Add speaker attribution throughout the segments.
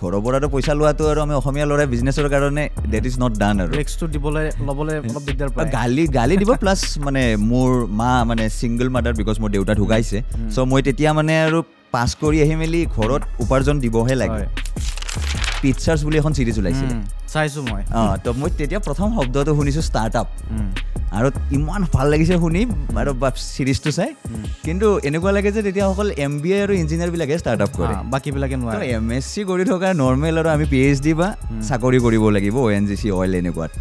Speaker 1: ঘৰৰ পৰাটো পইচা লোৱাটো আৰু আমি অসমীয়া ল'ৰাই বিজনেছৰ কাৰণে দেট ইজ নট ডান আৰু
Speaker 2: ৰিক্সটো দিবলৈ ল'বলৈ অলপ দিগদাৰ গালি
Speaker 1: গালি দিব প্লাছ মানে মোৰ মা মানে ছিংগল মাডাৰ বিকজ মোৰ দেউতা ঢুকাইছে চ' মই তেতিয়া মানে আৰু পাছ কৰি আহি মেলি ঘৰত উপাৰ্জন দিবহে লাগে পিকচাৰ্ছ বুলি এখন চিৰিজ ওলাইছিলে চাইছো মই অঁ তো মই তেতিয়া প্ৰথম শব্দটো শুনিছো ষ্টাৰ্টআপ আৰু ইমান ভাল লাগিছে শুনি আৰু চিৰিজটো চাই কিন্তু এনেকুৱা লাগে যে তেতিয়া অকল এম বি এ আৰু ইঞ্জিনিয়াৰবিলাকে ষ্টাৰ্টআপ কৰে বাকীবিলাকে নোৱাৰে এম এছ চি কৰি থকা নৰ্মেল আৰু আমি পি এইচ ডি বা চাকৰি কৰিব লাগিব O' N G C oil এনেকুৱাত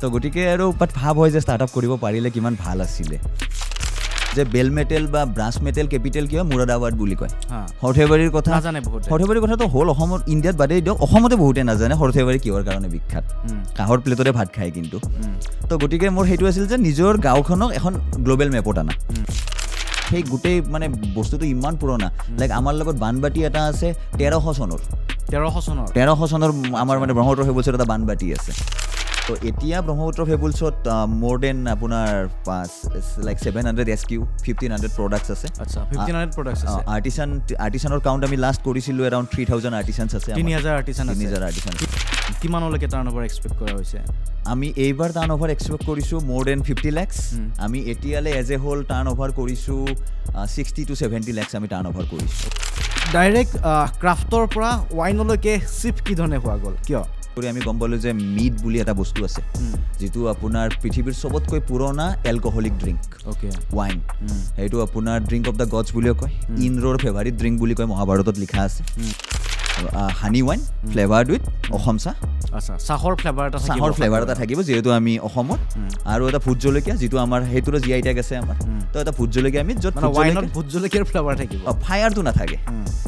Speaker 1: তো গতিকে আৰু বাট ভাৱ হয় যে ষ্টাৰ্টআপ কৰিব পাৰিলে কিমান ভাল আছিলে যে বেল মেটেল বা ব্ৰাছ মেটেল কেপিটেল কিয় মুৰাদ আৱাৰ্ড বুলি কয় সৰ্থেবাৰীৰ কথা নাজানে বহুত সৰ্থেবাৰীৰ কথাটো হ'ল অসমত ইণ্ডিয়াত বাদেই দিয়ক অসমতে বহুতে নাজানে সৰ্থেবাৰী কিহৰ কাৰণে বিখ্যাত কাঁহৰ প্লেটতে ভাত খায় কিন্তু তো গতিকে মোৰ সেইটো আছিল যে নিজৰ গাঁওখনক এখন গ্ল'বেল মেপত আনা সেই গোটেই মানে বস্তুটো ইমান পুৰণা লাইক আমাৰ লগত বানবাটি এটা আছে তেৰশ চনৰ তেৰশ চনৰ তেৰশ চনৰ আমাৰ মানে ব্ৰহ্মপুত্ৰ সেইবছৰ এটা বানবাটি আছে তো এতিয়া ব্ৰহ্মপুত্ৰ ফেবুলছত মোৰ দেন আপোনাৰ পাঁচ like seven hundred S Q fifteen hundred products আছে আৰ্টিচান আৰ্টিচানৰ কাউণ্ট আমি লাষ্ট কৰিছিলোঁ এৰাউণ্ড থ্ৰী থাউজেণ্ড আৰ্টিচানছ আছে তিনি হাজাৰ আৰ্টিচান তিনি হাজাৰ আৰ্টিচান কিমানলৈকে টাৰ্ণ অভাৰ এক্সপেক্ট কৰা হৈছে আমি এইবাৰ টাৰ্ণ অভাৰ এক্সপেক্ট কৰিছোঁ মোৰ দেন ফিফটি লেক্স আমি এতিয়ালৈ এজ এ হ'ল টাৰ্ণ অভাৰ কৰিছোঁ ছিক্সটি টু ছেভেণ্টি লেক্স আমি টাৰ্ণ অভাৰ কৰিছোঁ ডাইৰেক্ট ক্ৰাফ্টৰ পৰা ৱাইনলৈকে শ্বিফ্ট কি ধৰণে হোৱা গ'ল কিয় কৰি আমি গম পালোঁ যে মিড বুলি এটা বস্তু আছে যিটো আপোনাৰ পৃথিৱীৰ চবতকৈ পুৰণা এলকহলিক ড্ৰিংক অ'কে ৱাইন সেইটো আপোনাৰ ড্ৰিংক অফ দ্য গডছ বুলিও কয় ইনৰ ফেভাৰিট ড্ৰিংক বুলি কয় মহাভাৰতত লিখা আছে honey wine flavoured with Assam চাহ আচ্ছা চাহৰ ফ্লেভাৰ এটা চাহৰ ফ্লেভাৰ এটা থাকিব যিহেতু আমি অসমত আৰু এটা ভোট জলকীয়া যিটো আমাৰ সেইটোৰে জি আই টেগ আছে আমাৰ তো এটা ভোট জলকীয়া আমি য'ত ৱাইনত ভোট জলকীয়াৰ ফ্লেভাৰ থাকিব ফায়াৰটো নাথাকে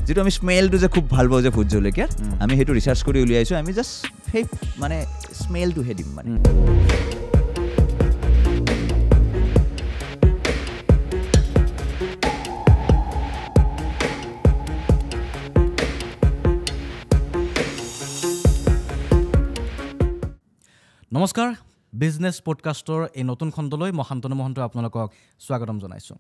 Speaker 1: যিটো আমি স্মেলটো যে খুব ভাল পাওঁ যে ভোট জলকীয়াৰ আমি সেইটো ৰিচাৰ্চ কৰি উলিয়াইছোঁ আমি জাষ্ট সেই মানে স্মেলটোহে দিম মানে
Speaker 2: নমস্কাৰ বিজনেছ পডকাষ্টৰ এই নতুন খণ্ডলৈ মই শান্তনু মহন্তই আপোনালোকক স্বাগতম জনাইছোঁ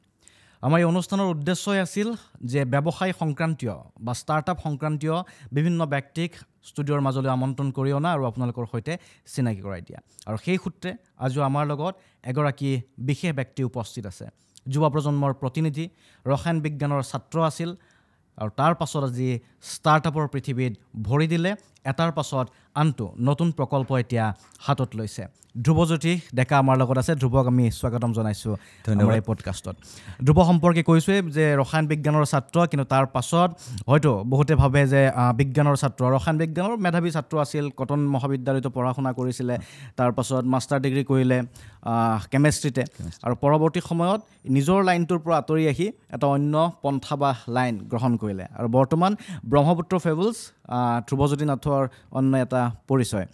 Speaker 2: আমাৰ এই অনুষ্ঠানৰ উদ্দেশ্যই আছিল যে ব্যৱসায় সংক্ৰান্তীয় বা ষ্টাৰ্টআপ সংক্ৰান্তীয় বিভিন্ন ব্যক্তিক ষ্টুডিঅ'ৰ মাজলৈ আমন্ত্ৰণ কৰি অনা আৰু আপোনালোকৰ সৈতে চিনাকি কৰাই দিয়া আৰু সেই সূত্ৰে আজিও আমাৰ লগত এগৰাকী বিশেষ ব্যক্তি উপস্থিত আছে যুৱ প্ৰজন্মৰ প্ৰতিনিধি ৰসায়ন বিজ্ঞানৰ ছাত্ৰ আছিল আৰু তাৰ পাছত আজি ষ্টাৰ্টআপৰ পৃথিৱীত ভৰি দিলে এটাৰ পাছত আনটো নতুন প্ৰকল্প এতিয়া হাতত লৈছে ধ্ৰুৱজ্যোতি ডেকা আমাৰ লগত আছে ধ্ৰুৱক আমি স্বাগতম জনাইছোঁ ধন্যবাদ এই পডকাষ্টত ধ্ৰুৱ সম্পৰ্কে কৈছোঁৱেই যে ৰসায়ন বিজ্ঞানৰ ছাত্ৰ কিন্তু তাৰ পাছত হয়তো বহুতে ভাবে যে বিজ্ঞানৰ ছাত্ৰ ৰসায়ন বিজ্ঞানৰ মেধাৱী ছাত্ৰ আছিল কটন মহাবিদ্যালয়তো পঢ়া শুনা কৰিছিলে তাৰপাছত মাষ্টাৰ ডিগ্ৰী কৰিলে কেমেষ্ট্ৰিতে আৰু পৰৱৰ্তী সময়ত নিজৰ লাইনটোৰ পৰা আঁতৰি আহি এটা অন্য পন্থা বা লাইন গ্ৰহণ কৰিলে আৰু বৰ্তমান ব্ৰহ্মপুত্ৰ ফেবুলছ ধ্ৰুৱজ্যোতি নাথৰ অন্য এটা পৰিচয়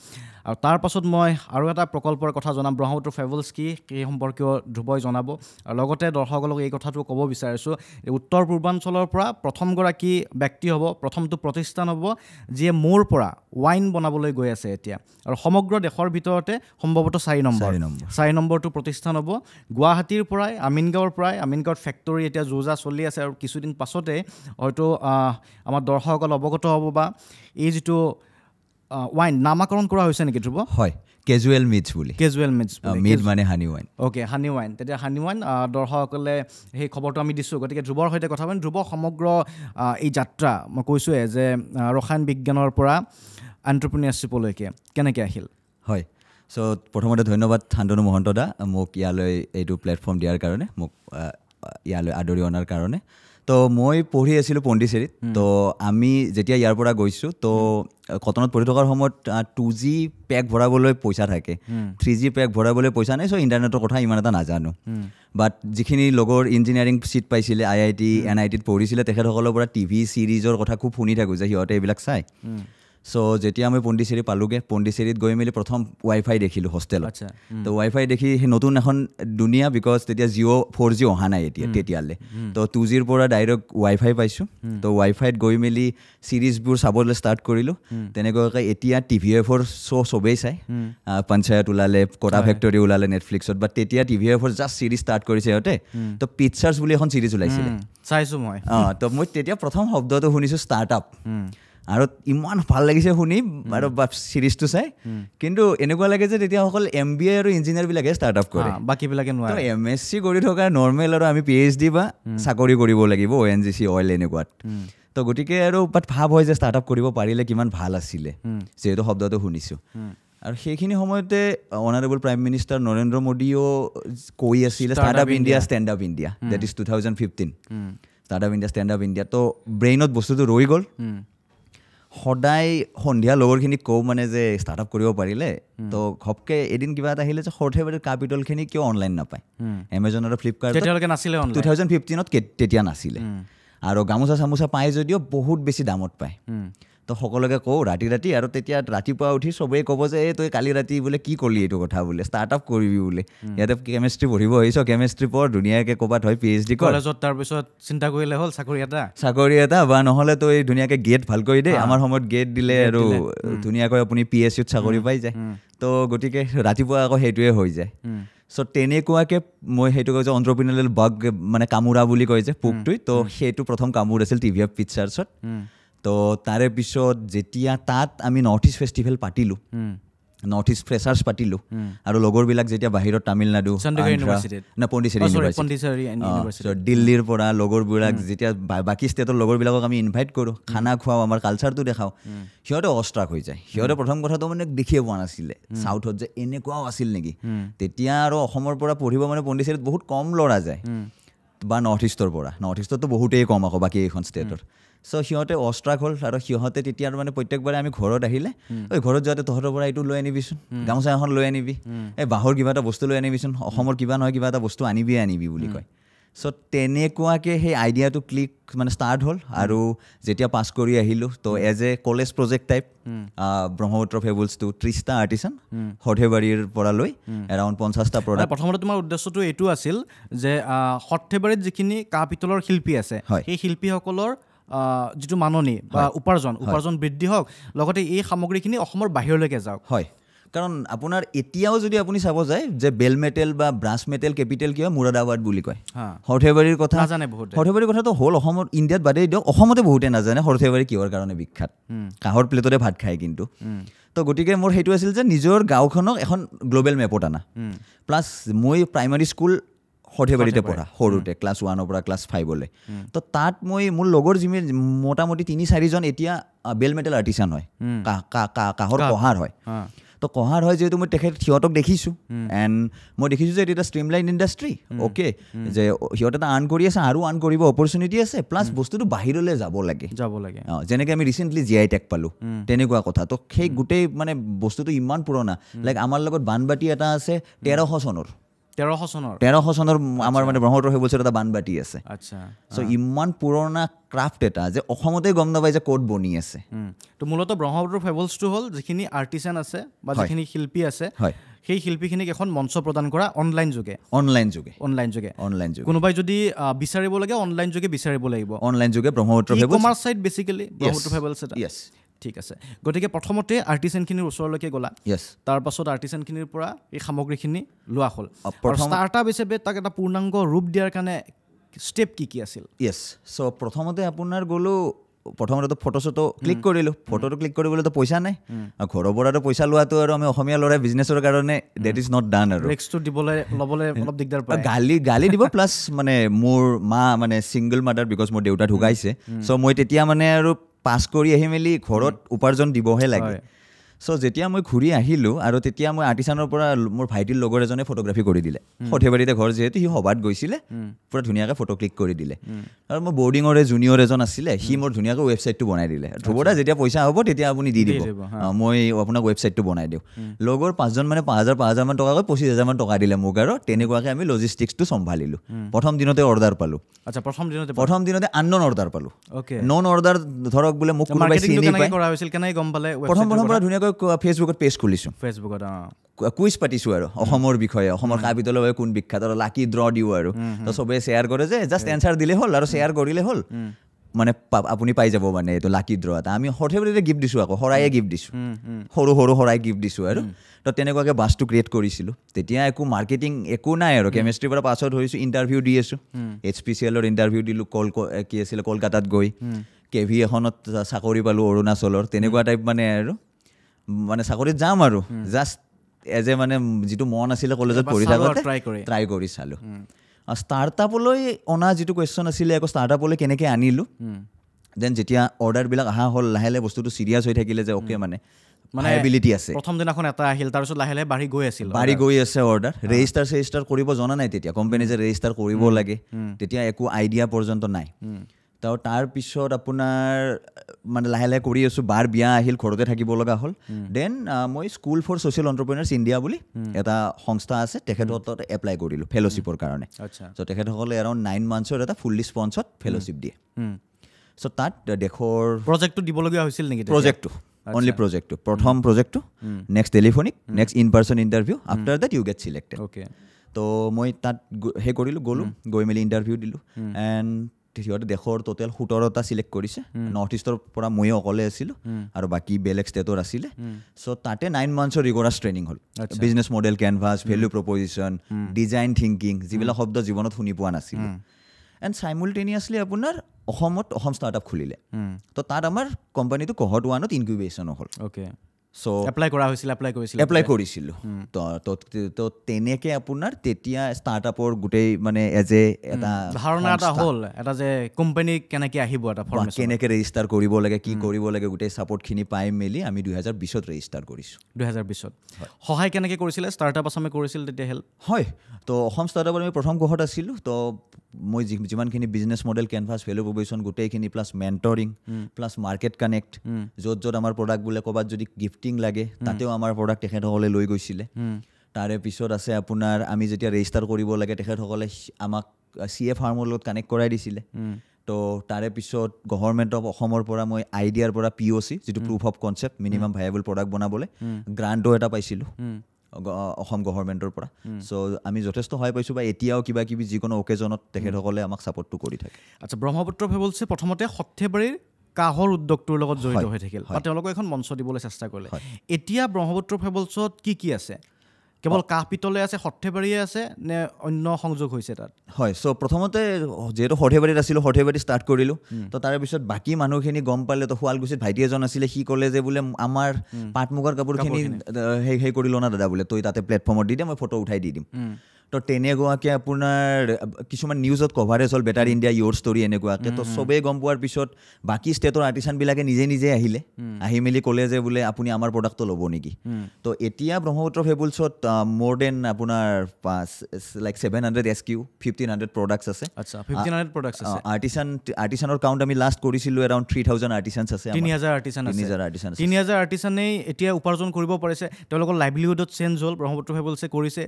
Speaker 2: আৰু তাৰ পাছত মই আৰু এটা প্ৰকল্পৰ কথা জনাম ব্ৰহ্মপুত্ৰ ফেভেলছ কি সেই সম্পৰ্কীয় ধ্ৰুৱই জনাব আৰু লগতে দৰ্শকসকলক এই কথাটো ক'ব বিচাৰিছোঁ উত্তৰ পূৰ্বাঞ্চলৰ পৰা প্ৰথমগৰাকী ব্যক্তি হ'ব প্ৰথমটো প্ৰতিষ্ঠান হ'ব যিয়ে মোৰ পৰা ৱাইন বনাবলৈ গৈ আছে এতিয়া আৰু সমগ্ৰ দেশৰ ভিতৰতে সম্ভৱতঃ চাৰি নম্বৰ চাৰি নম্বৰটো প্ৰতিষ্ঠান হ'ব গুৱাহাটীৰ পৰাই আমিনগাঁৱৰ পৰাই আমিনগাঁৱত ফেক্টৰী এতিয়া যো জা চলি আছে আৰু কিছুদিন পাছতে হয়তো আমাৰ দৰ্শকসকল অৱগত হ'ব বা এই যিটো ৱাইন নামাকৰণ কৰা হৈছে নেকি ধ্ৰুৱ
Speaker 1: হয় কেজুৱেল মিটছ বুলি কেজুৱেল মিটছ মিট মানে honey wine
Speaker 2: okay honey wine তেতিয়া হানি ৱাইন দৰ্শকসকলে সেই খবৰটো আমি দিছোঁ গতিকে ধ্ৰুৱৰ সৈতে কথা পাতিম ধ্ৰুৱ সমগ্ৰ এই যাত্ৰা মই কৈছোঁৱে যে ৰসায়ন বিজ্ঞানৰ পৰা এণ্টাৰপ্ৰিনিয়াৰশ্বিপলৈকে কেনেকৈ আহিল
Speaker 1: হয় চ' প্ৰথমতে ধন্যবাদ শান্তনু মহন্ত দা মোক ইয়ালৈ এইটো প্লেটফৰ্ম দিয়াৰ কাৰণে মোক ইয়ালৈ আদৰি অনাৰ কাৰণে তো মই পঢ়ি আছিলোঁ পণ্ডিচেৰীত তো আমি যেতিয়া ইয়াৰ পৰা গৈছোঁ তো কটনত পঢ়ি থকাৰ সময়ত টু জি পেক ভৰাবলৈ পইচা থাকে থ্ৰী জি পেক ভৰাবলৈ পইচা নাই চ' ইণ্টাৰনেটৰ কথা ইমান এটা নাজানো বাট যিখিনি লগৰ ইঞ্জিনিয়াৰিং চিট পাইছিলে আই আই টি এন আই টিত পঢ়িছিলে তেখেতসকলৰ পৰা টিভি ছিৰিজৰ কথা খুব শুনি থাকোঁ যে সিহঁতে এইবিলাক চায় চ' যেতিয়া মই পণ্ডিচেৰী পালোঁগৈ পণ্ডিচেৰীত গৈ মেলি প্ৰথম ৱাইফাই দেখিলোঁ হোষ্টেলত ত' ৱাইফাই দেখি সেই নতুন এখন দুনীয়া বিকজ তেতিয়া জিঅ' ফ'ৰ জি অহা নাই এতিয়া তেতিয়ালৈ ত' টু জিৰ পৰা ডাইৰেক্ট ৱাইফাই পাইছোঁ ত' ৱাইফাইত গৈ মেলি ছিৰিজবোৰ চাবলৈ ষ্টাৰ্ট কৰিলোঁ তেনেকুৱাকৈ এতিয়া টিভি এফৰ শ্ব' চবেই চাই পঞ্চায়ত ওলালে কটা ফেক্টৰী ওলালে নেটফ্লিক্সত বাট তেতিয়া টি ভি এফৰ জাষ্ট ছিৰিজ ষ্টাৰ্ট কৰিছে সিহঁতে ত' পিকচাৰ্ছ বুলি এখন ছিৰিজ ওলাইছিলে
Speaker 2: চাইছোঁ মই অঁ
Speaker 1: ত' মই তেতিয়া প্ৰথম শব্দটো শুনিছোঁ ষ্টাৰ্টআপ আৰু ইমান ভাল লাগিছে শুনি আৰু চিৰিজটো চাই কিন্তু এনেকুৱা লাগে যে তেতিয়া অকল এম বি এ আৰু ইঞ্জিনিয়াৰবিলাকে ষ্টাৰ্টআপ কৰে বাকীবিলাকে নোৱাৰে এম এছ চি কৰি থকা নৰ্মেল আৰু আমি পি এইচ ডি বা চাকৰি কৰিব লাগিব O' N G C oil এনেকুৱাত তো গতিকে আৰু বাট ভাৱ হয় যে ষ্টাৰ্টআপ কৰিব পাৰিলে কিমান ভাল আছিলে যিহেতু শব্দটো শুনিছোঁ আৰু সেইখিনি সময়তে অনাৰেবল প্ৰাইম মিনিষ্টাৰ নৰেন্দ্ৰ মোদীয়েও কৈ আছিলে startup India stand up India that is two thousand fifteen startup India stand up India তো ব্ৰেইনত বস্তুটো ৰৈ গ'ল সদায় সন্ধিয়া লগৰখিনিক কওঁ মানে যে ষ্টাৰ্ট আপ কৰিব পাৰিলে তো ঘপকে এদিন কিবা এটা আহিলে যে সৰ্থে বাৰীৰ কাপিটলখিনি কিয় অনলাইন নাপায় এমেজন আৰু ফ্লিপকাৰ্ট টু থাউজেণ্ড ফিফটিনত তেতিয়া নাছিলে আৰু গামোচা চামোচা পায় যদিও বহুত বেছি দামত পায় তো সকলোকে কওঁ ৰাতি ৰাতি আৰু তেতিয়া ৰাতিপুৱা উঠি চবেই ক'ব যে এই তই কালি ৰাতি বোলে কি ক'লি এইটো কথা বোলে ষ্টাৰ্টআপ কৰিবি বোলে ইয়াতে কেমেষ্ট্ৰি পঢ়িব আহিছ কেমেষ্ট্ৰি পঢ় ধুনীয়াকৈ ক'ৰবাত হয় পি এইচ ডি কলেজত
Speaker 2: তাৰপিছত চিন্তা কৰিলে হ'ল চাকৰি এটা
Speaker 1: চাকৰি এটা বা নহ'লে তই ধুনীয়াকৈ গেট ভাল কৰি দেই আমাৰ সময়ত গেট দিলে আৰু ধুনীয়াকৈ আপুনি পি এইচ চিত চাকৰি পাই যায় তো গতিকে ৰাতিপুৱা আকৌ সেইটোৱে হৈ যায় চ' তেনেকুৱাকৈ মই সেইটো কয় যে অন্ত্ৰপিনেল বাগ মানে কামোৰা বুলি কয় যে পোকটোৱে তো সেইটো প্ৰথম কামোৰ আছিল টি ভি এফ পিকচাৰ্ছত তো তাৰে পিছত যেতিয়া তাত আমি নৰ্থ ইষ্ট ফেষ্টিভেল পাতিলোঁ নৰ্থ ইষ্ট ফ্ৰেচাৰ্ছ পাতিলোঁ আৰু লগৰবিলাক যেতিয়া বাহিৰত তামিলনাডু দিল্লীৰ পৰা লগৰবিলাক যেতিয়া বাকী ষ্টেটৰ লগৰবিলাকক আমি ইনভাইট কৰোঁ খানা খুৱাওঁ আমাৰ কালচাৰটো দেখাওঁ সিহঁতে অষ্ট্ৰাক হৈ যায় সিহঁতে প্ৰথম কথাটো মানে দেখিয়ে পোৱা নাছিলে চাউথত যে এনেকুৱাও আছিল নেকি তেতিয়া আৰু অসমৰ পৰা পঢ়িব মানে পণ্ডিচেৰীত বহুত কম ল'ৰা যায় বা নৰ্থ ইষ্টৰ পৰা নৰ্থ ইষ্টতো বহুতেই কম আকৌ বাকী এইখন ষ্টেটৰ চ' সিহঁতে অষ্ট্ৰাক হ'ল আৰু সিহঁতে তেতিয়া আৰু মানে প্ৰত্যেকবাৰে আমি ঘৰত আহিলে এই ঘৰত যাওঁতে তহঁতৰ পৰা এইটো লৈ আনিবিচোন গামোচা এখন লৈ আনিবি এই বাঁহৰ কিবা এটা বস্তু লৈ আনিবিচোন অসমৰ কিবা নহয় কিবা এটা বস্তু আনিবিয়ে আনিবি বুলি কয় চ' তেনেকুৱাকৈ সেই আইডিয়াটো ক্লিক মানে ষ্টাৰ্ট হ'ল আৰু যেতিয়া পাছ কৰি আহিলোঁ ত' as a college project type Brahmaputra ফেবুলছটো ত্ৰিছটা আৰ্টিচান সৰ্থেবাৰীৰ পৰা লৈ এৰাউণ্ড পঞ্চাছটা প্ৰডাক্ট
Speaker 2: প্ৰথমতে তোমাৰ উদ্দেশ্যটো এইটো আছিল যে সৰ্থেবাৰীত যিখিনি কাঁহ পিতলৰ শিল্পী আছে হয় সেই শিল্পীসকলৰ যিটো মাননি বা উপাৰ্জন উপাৰ্জন বৃদ্ধি হওক
Speaker 1: লগতে এই সামগ্ৰীখিনি অসমৰ বাহিৰলৈকে যাওক হয় কাৰণ আপোনাৰ এতিয়াও যদি আপুনি চাব যায় যে বেল মেটেল বা ব্ৰাছ মেটেল কেপিটেল কিয় মুৰাদ আৱাৰ্ড বুলি কয় সৰ্থেবাৰীৰ কথা নাজানে বহুত সৰ্থেবাৰীৰ কথাটো হ'ল অসমত ইণ্ডিয়াত বাদেই দিয়ক অসমতে বহুতে নাজানে সৰ্থেবাৰী কিহৰ কাৰণে বিখ্যাত কাঁহৰ প্লেটতে ভাত খায় কিন্তু তো গতিকে মোৰ সেইটো আছিল যে নিজৰ গাঁওখনক এখন গ্ল'বেল মেপত আনা প্লাছ মই প্ৰাইমাৰী স্কুল সৰ্থেবাৰীতে পঢ়া সৰুতে ক্লাছ ওৱানৰ পৰা ক্লাছ ফাইভলৈ তো তাত মই মোৰ লগৰ যিমি মোটামুটি তিনি চাৰিজন এতিয়া বেল মেটেল আৰ্টিচান হয় কাঁহৰ পঢ়াৰ হয় তো কহাৰ হয় যিহেতু মই তেখেত সিহঁতক দেখিছোঁ এণ্ড মই দেখিছোঁ যে এইটো এটা ষ্ট্ৰীম লাইন ইণ্ডাষ্ট্ৰী অ'কে যে সিহঁত এটা আৰ্ণ কৰি আছে আৰু আৰ্ণ কৰিব অপৰচুনিটি আছে প্লাছ বস্তুটো বাহিৰলৈ যাব লাগে যাব লাগে অঁ যেনেকৈ আমি ৰিচেণ্টলি জি আই টেক পালোঁ তেনেকুৱা কথা তো সেই গোটেই মানে বস্তুটো ইমান পুৰণা লাইক আমাৰ লগত বানবাটি এটা আছে তেৰশ চনৰ
Speaker 2: তেৰশ চনৰ তেৰশ
Speaker 1: চনৰ আমাৰ মানে ব্ৰহ্মপুত্ৰ সেইবোৰ এটা বানবাটি আছে
Speaker 2: আচ্ছা চ'
Speaker 1: ইমান পুৰণা ক্ৰাফ্ট এটা যে অসমতে গম নাপায় যে ক'ত বনি আছে
Speaker 2: ত' মূলতঃ ব্ৰহ্মপুত্ৰ ফেবলছটো হ'ল যিখিনি আৰ্টিচান আছে বা যিখিনি শিল্পী আছে হয় সেই শিল্পীখিনিক এখন মঞ্চ প্ৰদান কৰা অনলাইন যোগে
Speaker 1: অনলাইন যোগে অনলাইন যোগে অনলাইন যোগে কোনোবাই
Speaker 2: যদি বিচাৰিব লাগে অনলাইন যোগে বিচাৰিব লাগিব অনলাইন যোগে Brahmaputra Fables commerce site basically Brahmaputra Fables এটা য়েছ ঠিক আছে গতিকে প্ৰথমতে আৰ্টিচেনখিনিৰ ওচৰলৈকে গ'লা য়েছ তাৰপাছত আৰ্টিচেনখিনিৰ পৰা এই সামগ্ৰীখিনি লোৱা হ'ল ষ্টাৰ্টআপ হিচাপে তাক এটা পূৰ্ণাংগ ৰূপ দিয়াৰ কাৰণে ষ্টেপ কি কি আছিল
Speaker 1: য়েছ চ' প্ৰথমতে আপোনাৰ গ'লোঁ প্ৰথমতেতো ফটো চটো ক্লিক কৰিলোঁ ফটোটো ক্লিক কৰিবলৈতো পইচা নাই ঘৰৰ পৰাতো পইচা লোৱাটো আৰু আমি অসমীয়া ল'ৰাই বিজনেছৰ কাৰণে ডেট ইজ নট ডান আৰু
Speaker 2: নেক্সটো দিবলৈ ল'বলৈ অলপ দিগদাৰ পায়
Speaker 1: গালি গালি দিব প্লাছ মানে মোৰ মা মানে ছিংগল মাডাৰ বিকজ মোৰ দেউতা ঢুকাইছে চ' মই তেতিয়া মানে আৰু পাছ কৰি আহি মেলি ঘৰত উপাৰ্জন দিবহে লাগে চ' যেতিয়া মই ঘূৰি আহিলোঁ আৰু তেতিয়া মই আৰ্টিচানৰ পৰা মোৰ ভাইটিৰ লগৰ এজনে ফটোগ্ৰাফী কৰি দিলে সৰ্থেবাৰীতে ঘৰ যিহেতু সি সভাত গৈছিলে পূৰা ধুনীয়াকৈ ফটো ক্লিক কৰি দিলে আৰু মোৰ বৰ্ডিঙৰে জুনিয়ৰ এজন আছিলে সি মোৰ ধুনীয়াকৈ ৱেবছাইটটো বনাই দিলে ধ্ৰুৱদা যেতিয়া পইচা হ'ব তেতিয়া আপুনি দি দিব মই আপোনাক ৱেবছাইটটো বনাই দিওঁ লগৰ পাঁচজন মানে পাঁচ হাজাৰ পাঁচ হাজাৰমান টকাকৈ পঁচিছ হাজাৰমান টকা দিলে মোক আৰু তেনেকুৱাকৈ আমি লজিষ্টিক্সটো চম্ভালিলোঁ প্ৰথম দিনতে অৰ্ডাৰ পালোঁ প্ৰথম দিনতে প্ৰথম দিনতে অৰ্ডাৰ পালোঁ নন অৰ্ডাৰ ধৰক বোলে মোক প্ৰথম প্ৰথম পৰা ধুনীয়াকৈ ফেচবুকৰ ফেচবুকত পেজ খুলিছোঁ ফেচবুকত অঁ কুইজ পাতিছোঁ আৰু অসমৰ বিষয়ে অসমৰ কাঁহ পিতলৰ বাবে কোন বিখ্যাত আৰু লাকি ড্ৰ দিওঁ আৰু তো চবেই শ্বেয়াৰ কৰে যে জাষ্ট এনচাৰ দিলে হ'ল আৰু শ্বেয়াৰ কৰিলে হ'ল মানে আপুনি পাই যাব মানে এইটো লাকি ড্ৰ এটা আমি সৰ্থেবাৰীতে গিফ্ট দিছোঁ আকৌ শৰাইয়ে গিফ্ট দিছোঁ সৰু সৰু শৰাই গিফ্ট দিছোঁ আৰু তো তেনেকুৱাকৈ বাছটো ক্ৰিয়েট কৰিছিলোঁ তেতিয়া একো মাৰ্কেটিং একো নাই আৰু কেমেষ্ট্ৰীৰ পৰা পাছত হৈছোঁ ইণ্টাৰভিউ দি আছোঁ এইচ পি চি এলৰ ইণ্টাৰভিউ দিলোঁ কল কি আছিলে কলকাতাত গৈ কে ভি এখনত চাকৰি পালোঁ অৰুণাচলৰ তেনেকুৱা টাইপ মানে আৰু মানে চাকৰিত যাম আৰু জাষ্ট এজ এ মানে যিটো মন আছিলে কলেজত পঢ়ি থাকোঁতে ট্ৰাই কৰি চালোঁ ষ্টাৰ্টআপলৈ অনা যিটো কুৱেশ্যন আছিলে আকৌ ষ্টাৰ্টআপলৈ কেনেকৈ আনিলোঁ দেন যেতিয়া অৰ্ডাৰবিলাক অহা হ'ল লাহে লাহে বস্তুটো ছিৰিয়াছ হৈ থাকিলে যে অ'কে মানে মানেবিলিটি আছে
Speaker 2: প্ৰথম দিনাখন এটা আহিল তাৰপিছত লাহে লাহে বাঢ়ি গৈ আছিল বাঢ়ি গৈ
Speaker 1: আছে অৰ্ডাৰ ৰেজিষ্টাৰ চেজিষ্টাৰ কৰিব জনা নাই তেতিয়া কোম্পেনী যে ৰেজিষ্টাৰ কৰিব লাগে তেতিয়া একো আইডিয়া পৰ্যন্ত নাই তাৰ তাৰপিছত আপোনাৰ মানে লাহে লাহে কৰি আছোঁ বাৰ বিয়া আহিল ঘৰতে থাকিব লগা হ'ল দেন মই school for social entrepreneurs India বুলি এটা সংস্থা আছে তেখেতসকলত এপ্লাই কৰিলোঁ ফেল'শ্বিপৰ কাৰণে চ' তেখেতসকলে এৰাউণ্ড নাইন মান্থছৰ এটা ফুল্লি স্পঞ্চত ফেল'শ্বিপ দিয়ে চ' তাত দেশৰ প্ৰজেক্টটো দিবলগীয়া হৈছিল নেকি প্ৰজেক্টটো অনলি প্ৰজেক্টটো প্ৰথম প্ৰজেক্টটো next telephonic next in person interview after that you get selected okay ত' মই তাত সেই কৰিলোঁ গ'লোঁ গৈ মেলি ইণ্টাৰভিউ দিলোঁ এণ্ড সিহঁতে দেশৰ টোটেল সোতৰটা ছিলেক্ট কৰিছে নৰ্থ ইষ্টৰ পৰা ময়ো অকলে আছিলো আৰু বাকী বেলেগ ষ্টেটৰ আছিলে চ' তাতে নাইন মান্থছৰ ৰিগৰাছ ট্ৰেইনিং হ'ল business model canvas value proposition design thinking যিবিলাক শব্দ জীৱনত শুনি পোৱা নাছিল এণ্ড চাইমুলটেনিয়াছলি আপোনাৰ অসমত অসম ষ্টাৰ্টআপ খুলিলে তো তাত আমাৰ কোম্পানীটো কহট ওৱানত ইনকিউবেশ্যনো হ'ল এপ্লাই কৰা হৈছিল এপ্লাই কৰিছিলোঁ এপ্লাই কৰিছিলোঁ তো তেনেকৈ আপোনাৰ তেতিয়া ষ্টাৰ্টআপৰ গোটেই মানে এজ এ এটা ধাৰণা এটা
Speaker 2: হ'ল এটা যে কোম্পানী কেনেকৈ আহিব এটা ফৰ্ম কেনেকৈ
Speaker 1: ৰেজিষ্টাৰ কৰিব লাগে কি কৰিব লাগে গোটেই ছাপৰ্টখিনি পাই মেলি আমি দুহেজাৰ বিছত ৰেজিষ্টাৰ কৰিছোঁ দুহেজাৰ বিছত
Speaker 2: সহায় কেনেকৈ কৰিছিলে ষ্টাৰ্টআপ আছামে কৰিছিল তেতিয়া হেল্প
Speaker 1: হয় তো অসম ষ্টাৰ্টআপত আমি প্ৰথম গ্ৰহত আছিলোঁ তো মই যিমানখিনি business model canvas value proposition গোটেইখিনি plus mentoring plus market connect য'ত য'ত আমাৰ প্ৰডাক্ট বোলে ক'ৰবাত যদি গিফ্টিং লাগে hmm. তাতেও আমাৰ প্ৰডাক্ট তেখেতসকলে লৈ গৈছিলে hmm. তাৰে পিছত আছে আপোনাৰ আমি যেতিয়া ৰেজিষ্টাৰ কৰিব লাগে তেখেতসকলে আমাক চি এ ফাৰ্মৰ লগত কানেক্ট কৰাই দিছিলে hmm. তো তাৰে পিছত গভৰ্ণমেণ্ট অফ অসমৰ পৰা মই আইডিয়াৰ পৰা পি অ' চি যিটো proof of concept minimum viable product বনাবলৈ গ্ৰাণ্টো এটা পাইছিলোঁ অসম গভৰ্ণমেণ্টৰ পৰা চ' আমি যথেষ্ট সহায় পাইছোঁ বা এতিয়াও কিবা কিবি যিকোনো অকেজনত তেখেতসকলে আমাক ছাপৰ্টটো কৰি থাকে আচ্ছা
Speaker 2: ব্ৰহ্মপুত্ৰ ভেবলছে প্ৰথমতে সৰ্থেবাৰীৰ কাহৰ উদ্যোগটোৰ লগত জড়িত হৈ থাকিল বা তেওঁলোকক এখন মঞ্চ দিবলৈ চেষ্টা কৰিলে এতিয়া ব্ৰহ্মপুত্ৰ ফেবলছত কি কি আছে কেৱল কাহ পিতলে আছে সৰ্থেবাৰীয়ে আছে নে অন্য সংযোগ হৈছে তাত
Speaker 1: হয় চ' প্ৰথমতে যিহেতু সৰ্থেবাৰীত আছিলোঁ সৰ্থেবাৰী ষ্টাৰ্ট কৰিলোঁ তো তাৰপিছত বাকী মানুহখিনি গম পালে তো শুৱালকুছিত ভাইটি এজন আছিলে সি ক'লে যে বোলে আমাৰ পাট মুগাৰ কাপোৰখিনি সেই সেই না দাদা বোলে তই তাতে প্লেটফৰ্মত দি দে মই ফটো উঠাই দি দিম তো তেনেকুৱাকৈ আপোনাৰ কিছুমান নিউজত কভাৰেজ হ'ল বেটাৰ ইণ্ডিয়া ইয়ৰ ষ্টৰি এনেকুৱাকৈ তো চবেই গম পোৱাৰ পিছত বাকী ষ্টেটৰ আৰ্টিষ্টানবিলাকে নিজে নিজে আহিলে আহি মেলি ক'লে যে বোলে আপুনি আমাৰ প্ৰডাক্টটো ল'ব নেকি তো এতিয়া ব্ৰহ্মপুত্ৰ ফেবুলছত মোৰ দেন আপোনাৰ পাঁচ like seven hundred S Q fifteen hundred products আছে আৰ্টিষ্টান আৰ্টিষ্টানৰ কাউণ্ট আমি লাষ্ট কৰিছিলোঁ এৰাউণ্ড থ্ৰী থাউজেণ্ড আৰ্টিষ্টানছ আছে তিনি হাজাৰ আৰ্টিষ্টান তিনি হাজাৰ আৰ্টিষ্টান তিনি হাজাৰ
Speaker 2: আৰ্টিষ্টানেই এতিয়া উপাৰ্জন কৰিব পাৰিছে তেওঁলোকৰ লাইভলিহুডত চেঞ্জ হ'ল ব্ৰহ্মপুত্ৰ ফেবুলছে কৰিছে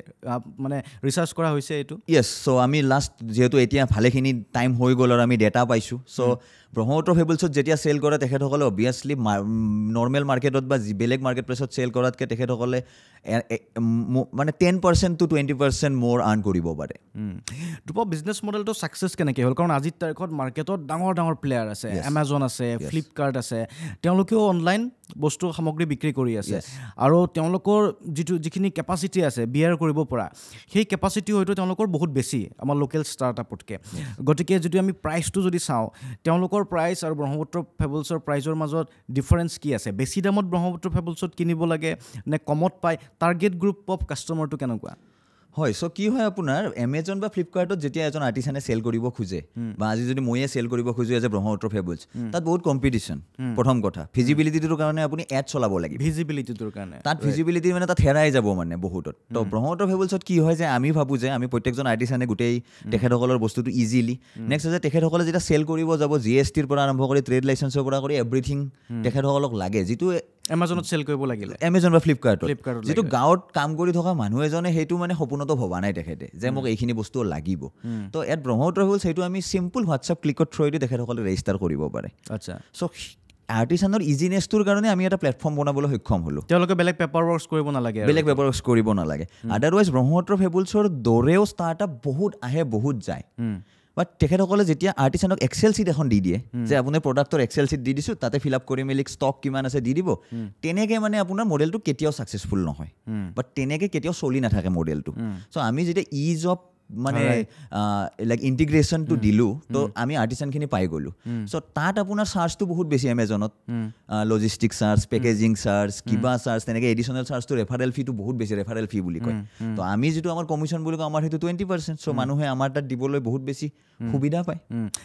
Speaker 2: মানে
Speaker 1: ৰিচাৰ্জ কৰা হৈছে এইটো য়েছ চ' আমি লাষ্ট যিহেতু এতিয়া ভালেখিনি টাইম হৈ গ'ল আৰু আমি ডেটা পাইছোঁ চ' ব্ৰহ্মপুত্ৰ ফেবুলছত যেতিয়া চেল কৰে তেখেতসকলে অভিয়াছলি নৰ্মেল মাৰ্কেটত বা যি বেলেগ মাৰ্কেট প্লেছত চেল কৰাতকৈ তেখেতসকলে মানে ten percent to twenty percent মোৰ আৰ্ণ কৰিব পাৰে তোমাৰ বিজনেছ মডেলটো ছাকচেছ কেনেকৈ হ'ল কাৰণ আজিৰ তাৰিখত
Speaker 2: মাৰ্কেটত ডাঙৰ ডাঙৰ প্লেয়াৰ আছে এমাজন আছে ফ্লিপকাৰ্ট আছে তেওঁলোকেও অনলাইন বস্তু সামগ্ৰী বিক্ৰী কৰি আছে আৰু তেওঁলোকৰ যিটো যিখিনি কেপাচিটি আছে বিয়াৰ কৰিব পৰা সেই কেপাচিটি হয়তো তেওঁলোকৰ বহুত বেছি আমাৰ লোকেল ষ্টাৰ্টআপতকৈ গতিকে যদি আমি প্ৰাইচটো যদি চাওঁ তেওঁলোকৰ ব্ৰহ্মপুত্ৰৰ প্ৰাইচ আৰু ব্ৰহ্মপুত্ৰ ফেবলছৰ প্ৰাইজৰ মাজত ডিফাৰেঞ্চ কি আছে বেছি দামত
Speaker 1: ব্ৰহ্মপুত্ৰ ফেবলছত কিনিব লাগে নে কমত পায় টাৰ্গেট গ্ৰুপ অফ কাষ্টমাৰটো কেনেকুৱা হয় চ' কি হয় আপোনাৰ এমেজন বা ফ্লিপকাৰ্টত যেতিয়া এজন আৰ্টিষ্টানে চেল কৰিব খোজে বা আজি যদি ময়ে চেল কৰিব খোজো এজ এ ব্ৰহ্মপুত্ৰ ফেবুলছ তাত বহুত কম্পিটিশ্যন প্ৰথম কথা ভিজিবিলিটিটোৰ কাৰণে আপুনি এড চলাব লাগে ভিজিবিলিটিটোৰ কাৰণে তাত ভিজিবিলিটি মানে তাত হেৰাই যাব মানে বহুতত ত' ব্ৰহ্মপুত্ৰ ফেবুলছত কি হয় যে আমি ভাবোঁ যে আমি প্ৰত্যেকজন আৰ্টিষ্টানে গোটেই তেখেতসকলৰ বস্তুটো ইজিলি নেক্সট হৈছে তেখেতসকলে যেতিয়া চেল কৰিব যাব জি এছ টিৰ পৰা আৰম্ভ কৰি ট্ৰেড লাইচেঞ্চৰ পৰা কৰি এভৰিথিং তেখেতসকলক লাগে যিটো এমাজনত চেল কৰিব লাগিলে এমেজন বা ফ্লিপকাৰ্টত ফ্লিপকাৰ্ট যিটো গাঁৱত কাম কৰি থকা মানুহ এজনে সেইটো মানে সপোনতো ভবা নাই তেখেতে যে মোক এইখিনি বস্তু লাগিব তো ইয়াত ব্ৰহ্মপুত্ৰ হ'ল সেইটো আমি চিম্পুল হোৱাটছআপ ক্লিকৰ থ্ৰুৱেদি তেখেতসকলে ৰেজিষ্টাৰ কৰিব পাৰে আচ্ছা চ' আৰ্টিষ্টানৰ ইজিনেছটোৰ কাৰণে আমি এটা প্লেটফৰ্ম বনাবলৈ সক্ষম হ'লোঁ তেওঁলোকে বেলেগ পেপাৰ ৱৰ্কছ
Speaker 2: কৰিব নালাগে বেলেগ
Speaker 1: পেপাৰ ৱৰ্কছ কৰিব নালাগে আদাৰৱাইজ ব্ৰহ্মপুত্ৰ ফেবুলছৰ দৰেও ষ্টাৰ্টআপ বহুত আহে বহুত যায় বাট তেখেতসকলে যেতিয়া আৰ্টিষ্টানক এক্সেল চিট এখন দি দিয়ে যে আপুনি প্ৰডাক্টৰ এক্সেল চিট দি দিছোঁ তাতে ফিল আপ কৰি মেলি ষ্টক কিমান আছে দি দিব তেনেকৈ মানে আপোনাৰ মডেলটো কেতিয়াও ছাকচেছফুল নহয় বাট তেনেকৈ কেতিয়াও চলি নাথাকে মডেলটো চ' আমি যেতিয়া ইজ অফ মানে লাইক ইণ্টিগ্ৰেশ্যনটো দিলোঁ তো hmm. আমি আৰ্টিষ্টানখিনি পাই গ'লোঁ চ' hmm. তাত আপোনাৰ চাৰ্জটো বহুত বেছি এমেজনত লজিষ্টিক চাৰ্জ পেকেজিং চাৰ্জ কিবা চাৰ্জ তেনেকৈ এডিশ্যনেল চাৰ্জটো ৰেফাৰেল ফিটো বহুত বেছি ৰেফাৰেল ফি বুলি কয় hmm, তো আমি যিটো আমাৰ কমিশ্যন বুলি কওঁ আমাৰ সেইটো টুৱেণ্টি পাৰ্চেণ্ট চ' মানুহে আমাৰ তাত দিবলৈ বহুত বেছি সুবিধা পায়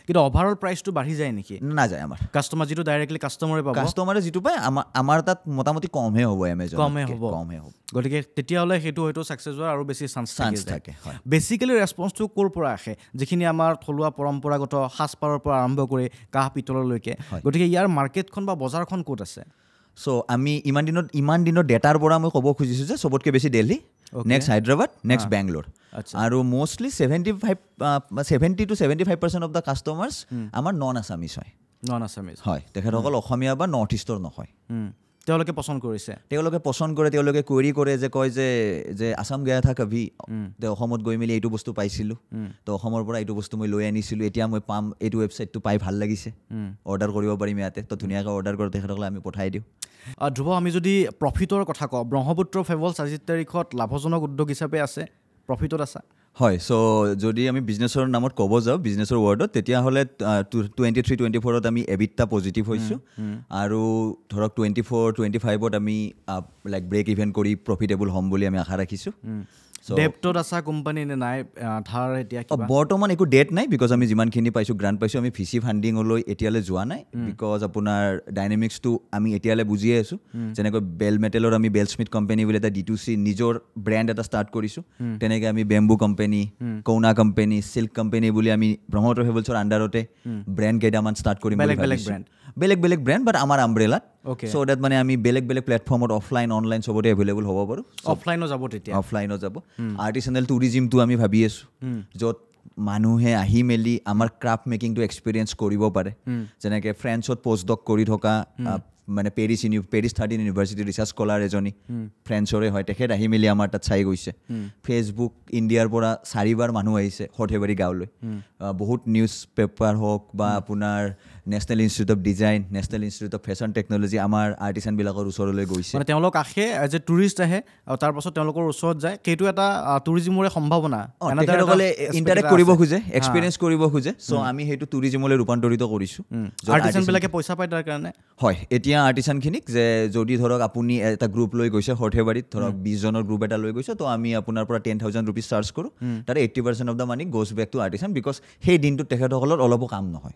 Speaker 1: কিন্তু অভাৰঅল প্ৰাইচটো বাঢ়ি যায় নেকি নাযায় আমাৰ কাষ্টমাৰ যিটো ডাইৰেক্টলি কাষ্টমাৰে পাব কাষ্টমাৰে যিটো পায় আমাৰ আমাৰ তাত মোটামুটি কমহে হ'ব এমেজন কমহে হ'ব
Speaker 2: গতিকে তেতিয়াহ'লে সেইটো হয়তো ছাকচেছ হোৱাৰ আৰু বেছি চান্স চান্স থাকে বেছিকেলি ইউজুৱেলি ৰেছপন্সটো ক'ৰ পৰা আহে যিখিনি আমাৰ থলুৱা পৰম্পৰাগত সাজপাৰৰ পৰা
Speaker 1: আৰম্ভ কৰি কাঁহ পিতললৈকে গতিকে ইয়াৰ মাৰ্কেটখন বা বজাৰখন ক'ত আছে চ' আমি ইমান দিনত ইমান দিনৰ ডেটাৰ পৰা মই ক'ব খুজিছোঁ যে চবতকৈ বেছি দেল্হি নেক্সট হায়দৰাবাদ নেক্সট বেংগলোৰ আৰু mostly seventy five seventy two seventy five percent of the customers আমাৰ নন আছামিজ হয় নন আছামিজ হয় তেখেতসকল অসমীয়া বা নৰ্থ ইষ্টৰ নহয় তেওঁলোকে পচন্দ কৰিছে তেওঁলোকে পচন্দ কৰে তেওঁলোকে কুৱেৰি কৰে যে কয় যে যে আছাম গেয়া থাক কাভি তেওঁ অসমত গৈ মেলি এইটো বস্তু পাইছিলোঁ তো অসমৰ পৰা এইটো বস্তু মই লৈ আনিছিলোঁ এতিয়া মই পাম এইটো ৱেবছাইটটো পাই ভাল লাগিছে অৰ্ডাৰ কৰিব পাৰিম ইয়াতে তো ধুনীয়াকৈ অৰ্ডাৰ কৰোঁ তেখেতসকলে আমি পঠাই দিওঁ ধ্ৰুৱ
Speaker 2: আমি যদি প্ৰফিটৰ কথা কওঁ ব্ৰহ্মপুত্ৰ ফেভলছ আজিৰ তাৰিখত লাভজনক উদ্যোগ হিচাপে আছে প্ৰফিটত আছা
Speaker 1: হয় চ' যদি আমি বিজনেছৰ নামত ক'ব যাওঁ বিজনেছৰ ৱৰ্ডত তেতিয়াহ'লে টুৱেণ্টি থ্ৰী টুৱেণ্টি ফ'ৰত আমি এবিধটা পজিটিভ হৈছোঁ আৰু ধৰক টুৱেণ্টি ফ'ৰ টুৱেণ্টি ফাইভত আমি লাইক ব্ৰেক ইভেণ্ট কৰি প্ৰফিটেবল হ'ম বুলি আমি আশা ৰাখিছোঁ ডেপ্টত
Speaker 2: আছা কোম্পানী নে নাই আধাৰ এতিয়া
Speaker 1: বৰ্তমান একো ডেট নাই বিকজ আমি যিমানখিনি পাইছোঁ গ্ৰাণ্ট পাইছোঁ আমি ফিচি ফাণ্ডিঙলৈ এতিয়ালৈ যোৱা নাই বিকজ আপোনাৰ ডাইনেমিক্সটো আমি এতিয়ালৈ বুজিয়ে আছোঁ যেনেকৈ বেল মেটেলৰ আমি বেলস্মিথ কোম্পানী বুলি এটা ডি টু চি নিজৰ ব্ৰেণ্ড এটা ষ্টাৰ্ট কৰিছোঁ তেনেকৈ আমি বেম্বু কোম্পানী কৌনা কোম্পানী চিল্ক কোম্পানী বুলি আমি ব্ৰহ্মপুত্ৰ হেভেলছৰ আণ্ডাৰতে ব্ৰেণ্ড কেইটামান ষ্টাৰ্ট কৰিম বেলেগ বেলেগ ব্ৰেণ্ড বেলেগ বেলেগ ব্ৰেণ্ড বাট আমাৰ আমব্ৰেলাত অ'কে চ' ডেট মানে আমি বেলেগ বেলেগ প্লেটফৰ্মত অফলাইন অনলাইন চবতে এভেইলেবল হ'ব পাৰোঁ
Speaker 2: অফলাইনো যাব তেতিয়া অফলাইনো যাব
Speaker 1: আৰ্টিচনেল hmm. টুৰিজিমটো আমি ভাবি আছোঁ hmm. য'ত মানুহে আহি মেলি আমাৰ ক্ৰাফ্ট মেকিংটো এক্সপিৰিয়েঞ্চ কৰিব পাৰে যেনেকৈ ফ্ৰেন্সত প'ষ্ট ডক কৰি থকা hmm. মানে Paris uni Paris thirteen university research scholar এজনী ফ্ৰেন্সৰে হয় তেখেত আহি মেলি আমাৰ তাত চাই গৈছে ফেচবুক ইণ্ডিয়াৰ পৰা চাৰিবাৰ মানুহ আহিছে সৰ্থেবাৰী গাঁৱলৈ বহুত নিউজ পেপাৰ হওক বা আপোনাৰ national institute of design national institute of fashion technology আমাৰ আৰ্টিচানবিলাকৰ ওচৰলৈ গৈছে মানে
Speaker 2: তেওঁলোক আহে এজ এ টুৰিষ্ট আহে আৰু তাৰপাছত তেওঁলোকৰ ওচৰত যায় সেইটো এটা টুৰিজিমৰে সম্ভাৱনা ইণ্টাৰেক্ট কৰিব খোজে এক্সপিৰিয়েঞ্চ
Speaker 1: কৰিব খোজে চ' আমি সেইটো টুৰিজিমলৈ ৰূপান্তৰিত কৰিছোঁ আৰ্টিচানবিলাকে পইচা পায় তাৰ কাৰণে হয় এতিয়া আৰ্টিচানখিনিক যে যদি ধৰক আপুনি এটা গ্ৰুপ লৈ গৈছে সৰ্থেবাৰীত ধৰক বিছজনৰ গ্ৰুপ এটা লৈ গৈছে ত' আমি আপোনাৰ পৰা টেন থাউজেণ্ড ৰুপিজ চাৰ্জ কৰোঁ তাৰে eighty percent of the money goes back to artisan because সেই দিনটোত তেখেতসকলৰ অলপো কাম নহয়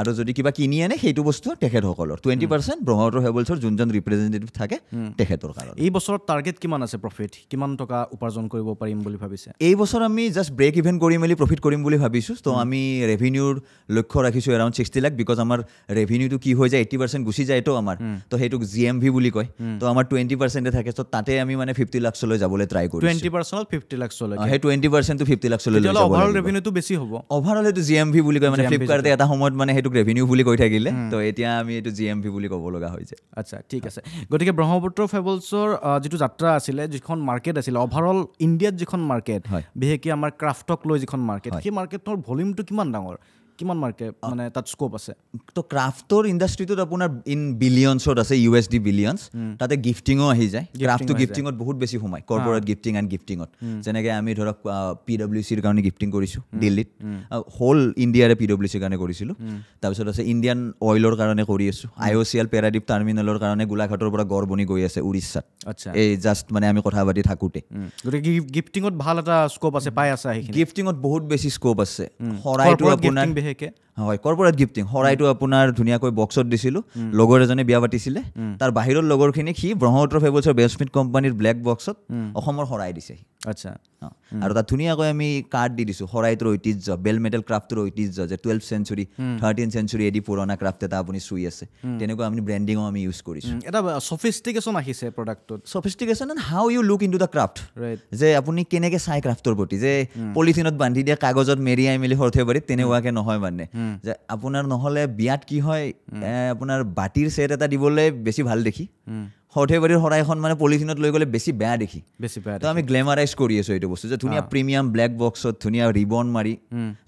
Speaker 1: আৰু যদি কিবা কিনি আনে সেইটো বস্তু তেখেতসকলৰ টুৱেণ্টি পাৰ্চেণ্ট ব্ৰহ্মপুত্ৰ হেবলছৰ যোনজন ৰিপ্ৰেজেণ্টেটিভ থাকে তেখেতৰ কাৰণে এই বছৰত টাৰ্গেট কিমান আছে প্ৰফিট কিমান টকা উপাৰ্জন কৰিব পাৰিম বুলি ভাবিছে এই বছৰ আমি জাষ্ট ব্ৰেক ইভেণ্ট কৰি মেলি প্ৰফিট কৰিম বুলি ভাবিছোঁ ত' আমি ৰেভিনিউৰ লক্ষ্য ৰাখিছোঁ এৰাউণ্ড ছিক্সটি লাখ বিকজ আমাৰ ৰেভিনিউটো কি হৈ যায় এইটি পাৰ্চেণ্ট গুচি যায়তো আমাৰ ত' সেইটোক জি এম ভি বুলি কয় ত' আমাৰ টুৱেণ্টি পাৰ্চেণ্টে থাকে ত' তাতে আমি মানে ফিফটি লাখলৈ যাবলৈ ট্ৰাই কৰোঁ টুৱেণ্টি পাৰ্চেণ্ট ফিফটি লাখলৈ সেই টুৱেণ্টি পাৰ্চেণ্টটো ফিফটি লাখলৈ অভাৰঅল ৰেভিনিউটো বেছি হ'ব অভাৰঅল এইটো জি এম ভি বুলি কয় মানে ফ্লিপকাৰ্টে এটা সময়ত মানে এইটোক ৰেভিনিউ বুলি কৈ থাকিলে তো এতিয়া আমি এইটো জি এম ভি বুলি ক'ব লগা হৈছে আচ্ছা ঠিক আছে
Speaker 2: গতিকে ব্ৰহ্মপুত্ৰ ফেবলছৰ যিটো যাত্ৰা আছিলে যিখন মাৰ্কেট আছিলে অভাৰঅল ইণ্ডিয়াত যিখন মাৰ্কেট হয় বিশেষকৈ আমাৰ ক্ৰাফ্টক লৈ যিখন মাৰ্কেট সেই মাৰ্কেটৰ ভলিউমটো কিমান ডাঙৰ কিমান মাৰ্কে
Speaker 1: মানে তাত স্ক'প আছে তো ক্ৰাফ্টৰ ইণ্ডাষ্ট্ৰীটোত আপোনাৰ ইন বিলিয়নছত আছে ইউ এছ ডি বিলিয়নছ তাতে গিফটিঙো আহি যায় ক্ৰাফ্টটো গিফটিঙত বহুত বেছি সোমায় কৰ্পৰেট গিফটিং এণ্ড গিফটিঙত যেনেকৈ আমি ধৰক পি ডব্লিউ চিৰ কাৰণে গিফটিং কৰিছোঁ দিল্লীত হ'ল ইণ্ডিয়াৰে পি ডব্লিউ চিৰ কাৰণে কৰিছিলোঁ তাৰপিছত আছে ইণ্ডিয়ান অইলৰ কাৰণে কৰি আছোঁ আই অ' চি এল পেৰাদ্বীপ টাৰ্মিনেলৰ কাৰণে গোলাঘাটৰ পৰা গড় বনি গৈ আছে উৰিষ্যাত আচ্ছা এই জাষ্ট মানে আমি কথা পাতি থাকোঁতে
Speaker 2: গতিকে গিফটিঙত ভাল এটা স্ক'প আছে পাই আছে
Speaker 1: গিফটিঙত বহুত বেছি স্ক'প আছে শৰাইটো আপোনাৰ dije que হয় কৰ্পৰেট গিফ্টিং শৰাইটো আপোনাৰ ধুনীয়াকৈ বক্সত দিছিলোঁ লগৰ এজনে বিয়া পাতিছিলে তাৰ বাহিৰৰ লগৰখিনিক সি ব্ৰহ্মপুত্ৰ ফেবলছৰ বেষ্টমিট কোম্পানীৰ ব্লেক বক্সত অসমৰ শৰাই দিছে আচ্ছা আৰু তাত ধুনীয়াকৈ আমি কাৰ্ড দি দিছোঁ শৰাইটোৰ ঐতিহ্য বেল মেডেল ক্ৰাফ্টৰ ঐতিহ্য যে twelve century thirteen century AD পুৰণা ক্ৰাফ্ট এটা আপুনি চুই আছে তেনেকুৱা আমি ব্ৰেণ্ডিঙো আমি ইউজ কৰিছোঁ এটা চফিষ্টিকেশ্যন আহিছে প্ৰডাক্টটোত sophistication and how you look into the craft যে আপুনি কেনেকৈ চাই ক্ৰাফ্টৰ প্ৰতি যে পলিথিনত বান্ধি দিয়ে কাগজত মেৰিয়াই মেলি সৰ্থে পাৰি তেনেকুৱাকৈ নহয় মানে যে আপোনাৰ নহ'লে বিয়াত কি হয় আপোনাৰ বাটিৰ ছেট এটা দিবলৈ বেছি ভাল দেখি সৰ্থে বাটিৰ শৰাই এখন মানে পলিথিনত লৈ গ'লে বেছি বেয়া দেখি বেছি বেয়া ত' আমি গ্লেমাৰাইজ কৰি আছোঁ এইটো বস্তু যে ধুনীয়া প্ৰিমিয়াম ব্লেক বক্সত ধুনীয়া ৰিবন মাৰি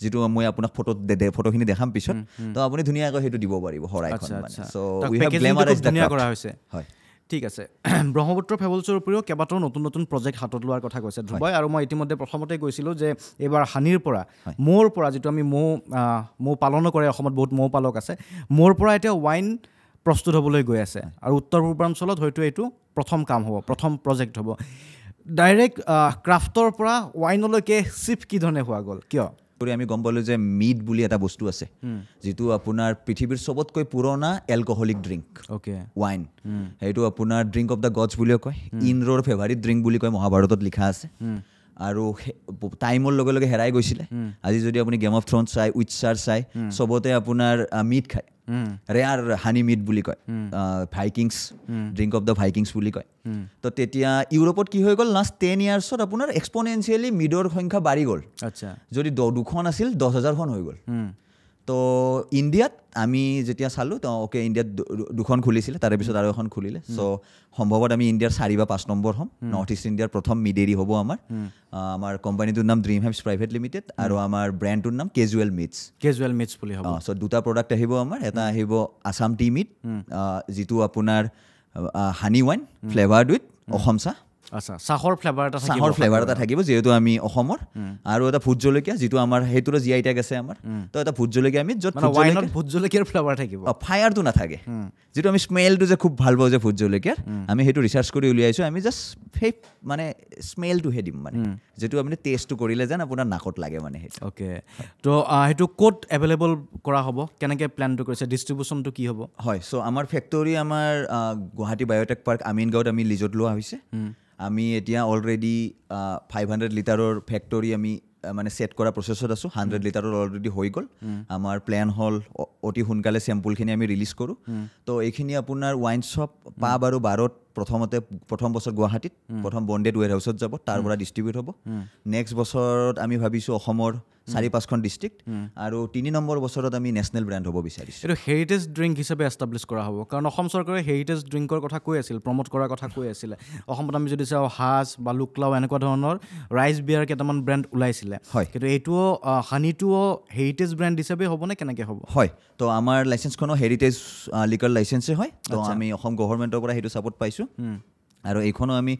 Speaker 1: যিটো মই আপোনাক ফটোত ফটোখিনি দেখাম পিছত ত' আপুনি ধুনীয়াকৈ সেইটো দিব পাৰিব শৰাই ছ' গ্লেমাৰাইজ ধুনীয়া কৰা হৈছে হয়
Speaker 2: ঠিক আছে ব্ৰহ্মপুত্ৰ ফেবলছৰ উপৰিও কেইবাটাও নতুন নতুন প্ৰজেক্ট হাতত লোৱাৰ কথা কৈছে ধ্ৰুৱই আৰু মই ইতিমধ্যে প্ৰথমতে কৈছিলোঁ যে এইবাৰ হানিৰ পৰা মৌৰ পৰা যিটো আমি মৌ মৌ পালনো কৰে অসমত বহুত মৌ পালক আছে মৌৰ পৰা এতিয়া ৱাইন প্ৰস্তুত হ'বলৈ গৈ আছে আৰু উত্তৰ পূৰ্বাঞ্চলত হয়তো এইটো প্ৰথম কাম হ'ব প্ৰথম প্ৰজেক্ট হ'ব ডাইৰেক্ট ক্ৰাফ্টৰ পৰা ৱাইনলৈকে শ্বিফ কি ধৰণে হোৱা গ'ল
Speaker 1: কিয় কৰি আমি গম পালোঁ যে মিট বুলি এটা বস্তু আছে যিটো আপোনাৰ পৃথিৱীৰ চবতকৈ পুৰণা এলকহলিক ড্ৰিংক অ'কে ৱাইন সেইটো আপোনাৰ ড্ৰিংক অফ দ্য গডছ বুলিও কয় ইনৰ ফেভাৰিট ড্ৰিংক বুলি কয় মহাভাৰতত লিখা আছে আৰু টাইমৰ লগে লগে হেৰাই গৈছিলে আজি যদি আপুনি গেম অফ থ্ৰণ্ট চায় উইটছাৰ চাই চবতে আপোনাৰ মিট খায় ৰেয়াৰ হানি মিট বুলি কয় Vikings drink of the Vikings বুলি কয় তো তেতিয়া ইউৰোপত কি হৈ গ'ল লাষ্ট টেন ইয়াৰ্ছত আপোনাৰ এক্সপনেঞ্চিয়েলি মিডৰ সংখ্যা বাঢ়ি গ'ল আচ্ছা যদি দহ দুখন আছিল দহ হাজাৰখন হৈ গ'ল তো ইণ্ডিয়াত আমি যেতিয়া চালোঁ তেওঁ অ'কে ইণ্ডিয়াত দুখন খুলিছিলে তাৰপিছত আৰু এখন খুলিলে চ' সম্ভৱত আমি ইণ্ডিয়াৰ চাৰি বা পাঁচ নম্বৰ হ'ম নৰ্থ ইষ্ট ইণ্ডিয়াৰ প্ৰথম মিডেৰি হ'ব আমাৰ আমাৰ কোম্পানীটোৰ নাম ড্ৰিম হেপছ প্ৰাইভেট লিমিটেড আৰু আমাৰ ব্ৰেণ্ডটোৰ নাম কেজুৱেল মিটছ কেজুৱেল মিটছ বুলি হ'ব চ' দুটা প্ৰডাক্ট আহিব আমাৰ এটা আহিব আছাম টি মিট যিটো আপোনাৰ honey wine flavour with Assam চাহ যিহেতু আমি অসমৰ আৰু এটা ভোট জলকীয়া যিটো আমাৰ সেইটোৰে জিআই টেগ আছে আমাৰ তো এটা ভোট জলকীয়া আমি য'ত ফায়াৰটো নাথাকে যিটো আমি স্মেলটো যে খুব ভাল পাওঁ যে ভোট জলকীয়াৰ আমি সেইটো ৰিচাৰ্চ কৰি উলিয়াইছোঁ আমি জাষ্ট সেই মানে স্মেলটোহে দিম মানে যিটো আপুনি টেষ্টটো কৰিলে যেন আপোনাৰ নাকত লাগে মানে সেইটো অ'কে ত' সেইটো ক'ত এভেইলেবল কৰা হ'ব কেনেকৈ প্লেনটো কৰিছে ডিষ্ট্ৰিবিউশ্যনটো কি হ'ব হয় চ' আমাৰ ফেক্টৰী আমাৰ গুৱাহাটী বায়'টেক পাৰ্ক আমিন গাঁৱত আমি লিজত লোৱা হৈছে আমি এতিয়া অলৰেডি ফাইভ হাণ্ড্ৰেড লিটাৰৰ ফেক্টৰী আমি মানে ছেট কৰা প্ৰচেছত আছোঁ হাণ্ড্ৰেড লিটাৰৰ অলৰেডি হৈ গ'ল আমাৰ প্লেন হ'ল অতি সোনকালে চেম্পুলখিনি আমি ৰিলিজ কৰোঁ তো এইখিনি আপোনাৰ ৱাইন শ্বপ পাঁচ আৰু বাৰত প্ৰথমতে প্ৰথম বছৰ গুৱাহাটীত প্ৰথম বণ্ডেড ৱেৰ হাউচত যাব তাৰ পৰা ডিষ্ট্ৰিবিউট হ'ব নেক্সট বছৰত আমি ভাবিছোঁ অসমৰ চাৰি পাঁচখন ডিষ্ট্ৰিক্ট আৰু তিনি নম্বৰ বছৰত আমি নেশ্যনেল ব্ৰেণ্ড হ'ব বিচাৰিছোঁ এইটো
Speaker 2: হেৰিটেজ ড্ৰিংক হিচাপে এষ্টাব্লিছ কৰা হ'ব কাৰণ অসম চৰকাৰে হেৰিটেজ ড্ৰিংকৰ কথা কৈ আছিল প্ৰমোট কৰাৰ কথা কৈ আছিলে অসমত আমি যদি চাওঁ সাজ বা লুকলাও এনেকুৱা ধৰণৰ ৰাইচ বিয়াৰ
Speaker 1: কেইটামান ব্ৰেণ্ড ওলাইছিলে হয় কিন্তু এইটোও হানিটোও হেৰিটেজ ব্ৰেণ্ড হিচাপেই হ'বনে কেনেকৈ হ'ব হয় ত' আমাৰ লাইচেঞ্চখনো হেৰিটেজ লিকাৰ লাইচেঞ্চেই হয় ত' আমি অসম গভৰ্ণমেণ্টৰ পৰা সেইটো ছাপোৰ্ট পাইছোঁ কৰিছোঁ আৰু এইখনো আমি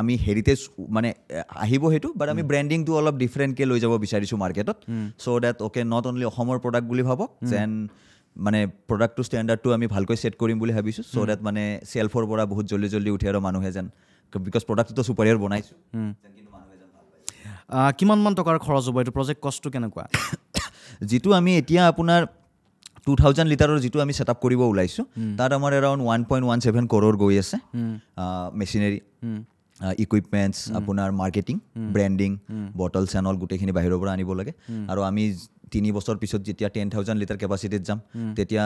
Speaker 1: আমি হেৰিটেজ মানে আহিব সেইটো বাট আমি ব্ৰেণ্ডিংটো অলপ ডিফাৰেণ্টকৈ লৈ যাব বিচাৰিছোঁ মাৰ্কেটত so' that okay not only অসমৰ প্ৰডাক্ট বুলি ভাবক যেন মানে প্ৰডাক্টটো ষ্টেণ্ডাৰ্ডটো আমি ভালকৈ ছেট কৰিম বুলি ভাবিছোঁ চ' ডেট মানে চেল্ফৰ পৰা বহুত জল্দি জল্দি উঠে আৰু মানুহে যেন বিকজ প্ৰডাক্টটো চুপাৰিয়াৰ বনাইছোঁ কিমানমান টকাৰ খৰচ হ'ব এইটো প্ৰজেক্ট কষ্টটো কেনেকুৱা যিটো আমি এতিয়া আপোনাৰ টু থাউজেণ্ড লিটাৰৰ যিটো আমি চেটআপ কৰিব ওলাইছোঁ তাত আমাৰ around one point one seven কৰ'ৰ গৈ আছে মেচিনেৰী ইকুইপমেণ্টছ আপোনাৰ মাৰ্কেটিং ব্ৰেণ্ডিং বটল চেনল গোটেইখিনি বাহিৰৰ পৰা আনিব লাগে আৰু আমি তিনি বছৰ পিছত যেতিয়া টেন থাউজেণ্ড লিটাৰ কেপাচিটিত যাম তেতিয়া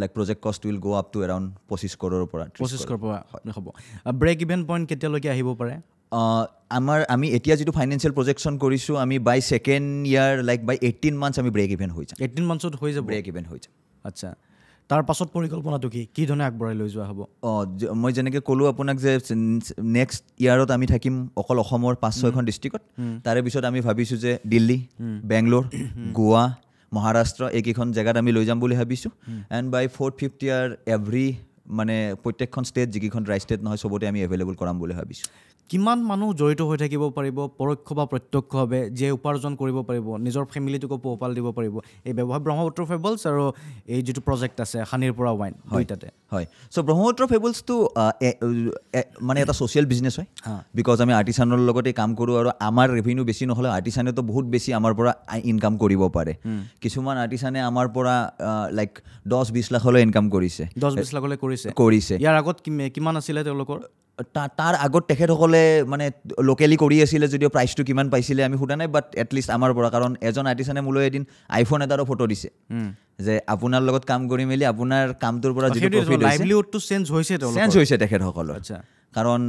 Speaker 1: like project cost will go' up to around পঁচিছ কৰ'ৰ পৰা পঁচিছ কৰ পৰা
Speaker 2: হ'ব ব্ৰেক ইভেন পইণ্ট কেতিয়ালৈকে আহিব পাৰে
Speaker 1: আমাৰ আমি এতিয়া যিটো ফাইনেন্সিয়েল প্ৰজেকশ্যন কৰিছোঁ আমি by second year like by eighteen months আমি ব্ৰেক ইভেণ্ট হৈ যাম এইটিন মান্থছত হৈ যাব ব্ৰেক ইভেণ্ট হৈ যাম আচ্ছা তাৰ পাছত পৰিকল্পনাটো কি কি ধৰণে আগবঢ়াই লৈ যোৱা হ'ব অঁ মই যেনেকৈ ক'লোঁ আপোনাক যে নেক্সট ইয়াৰত আমি থাকিম অকল অসমৰ পাঁচ ছয়খন ডিষ্ট্ৰিক্টত তাৰে পিছত আমি ভাবিছোঁ যে দিল্লী বেংগলোৰ গোৱা মহাৰাষ্ট্ৰ এইকেইখন জেগাত আমি লৈ যাম বুলি ভাবিছোঁ and by fourth fifth year every মানে প্ৰত্যেকখন ষ্টেট যিকেইখন ড্ৰাই ষ্টেট নহয় চবতে আমি এভেইলেবল কৰাম বুলি ভাবিছোঁ কিমান মানুহ জড়িত হৈ থাকিব পাৰিব
Speaker 2: পৰোক্ষ বা প্ৰত্যক্ষভাৱে যিয়ে উপাৰ্জন কৰিব পাৰিব নিজৰ ফেমিলিটোকো পোহপাল দিব পাৰিব এই ব্যৱহাৰ ব্ৰহ্মপুত্ৰ ফেবলছ আৰু এই যিটো প্ৰজেক্ট আছে হানিৰ পৰা ৱাইন
Speaker 1: হয় তাতে হয় চ' ব্ৰহ্মপুত্ৰ ফেবলছটো মানে এটা ছ'চিয়েল বিজনেছ হয় বিকজ আমি আৰ্টিচানৰ লগতে কাম কৰোঁ আৰু আমাৰ ৰেভিনিউ বেছি নহ'লে আৰ্টিচানেতো বহুত বেছি আমাৰ পৰা ইনকাম কৰিব পাৰে কিছুমান আৰ্টিচানে আমাৰ পৰা লাইক দহ বিছ লাখলৈ ইনকাম কৰিছে দহ বিছ লাখলৈ কৰিছে কৰিছে ইয়াৰ আগত
Speaker 2: কিমান আছিলে তেওঁলোকৰ
Speaker 1: তাৰ আগত তেখেতসকলে মানে লোকেলি কৰি আছিলে যদিও প্ৰাইচটো কিমান পাইছিলে আমি সোধা নাই বাট এটলিষ্ট আমাৰ পৰা কাৰণ এজন আৰ্টিষ্টানে মোলৈ এদিন আইফোন এটাৰো ফটো দিছে যে আপোনাৰ লগত কাম কৰি মেলি আপোনাৰ কামটোৰ পৰা হৈছে তেখেতসকলৰ আচ্ছা কাৰণ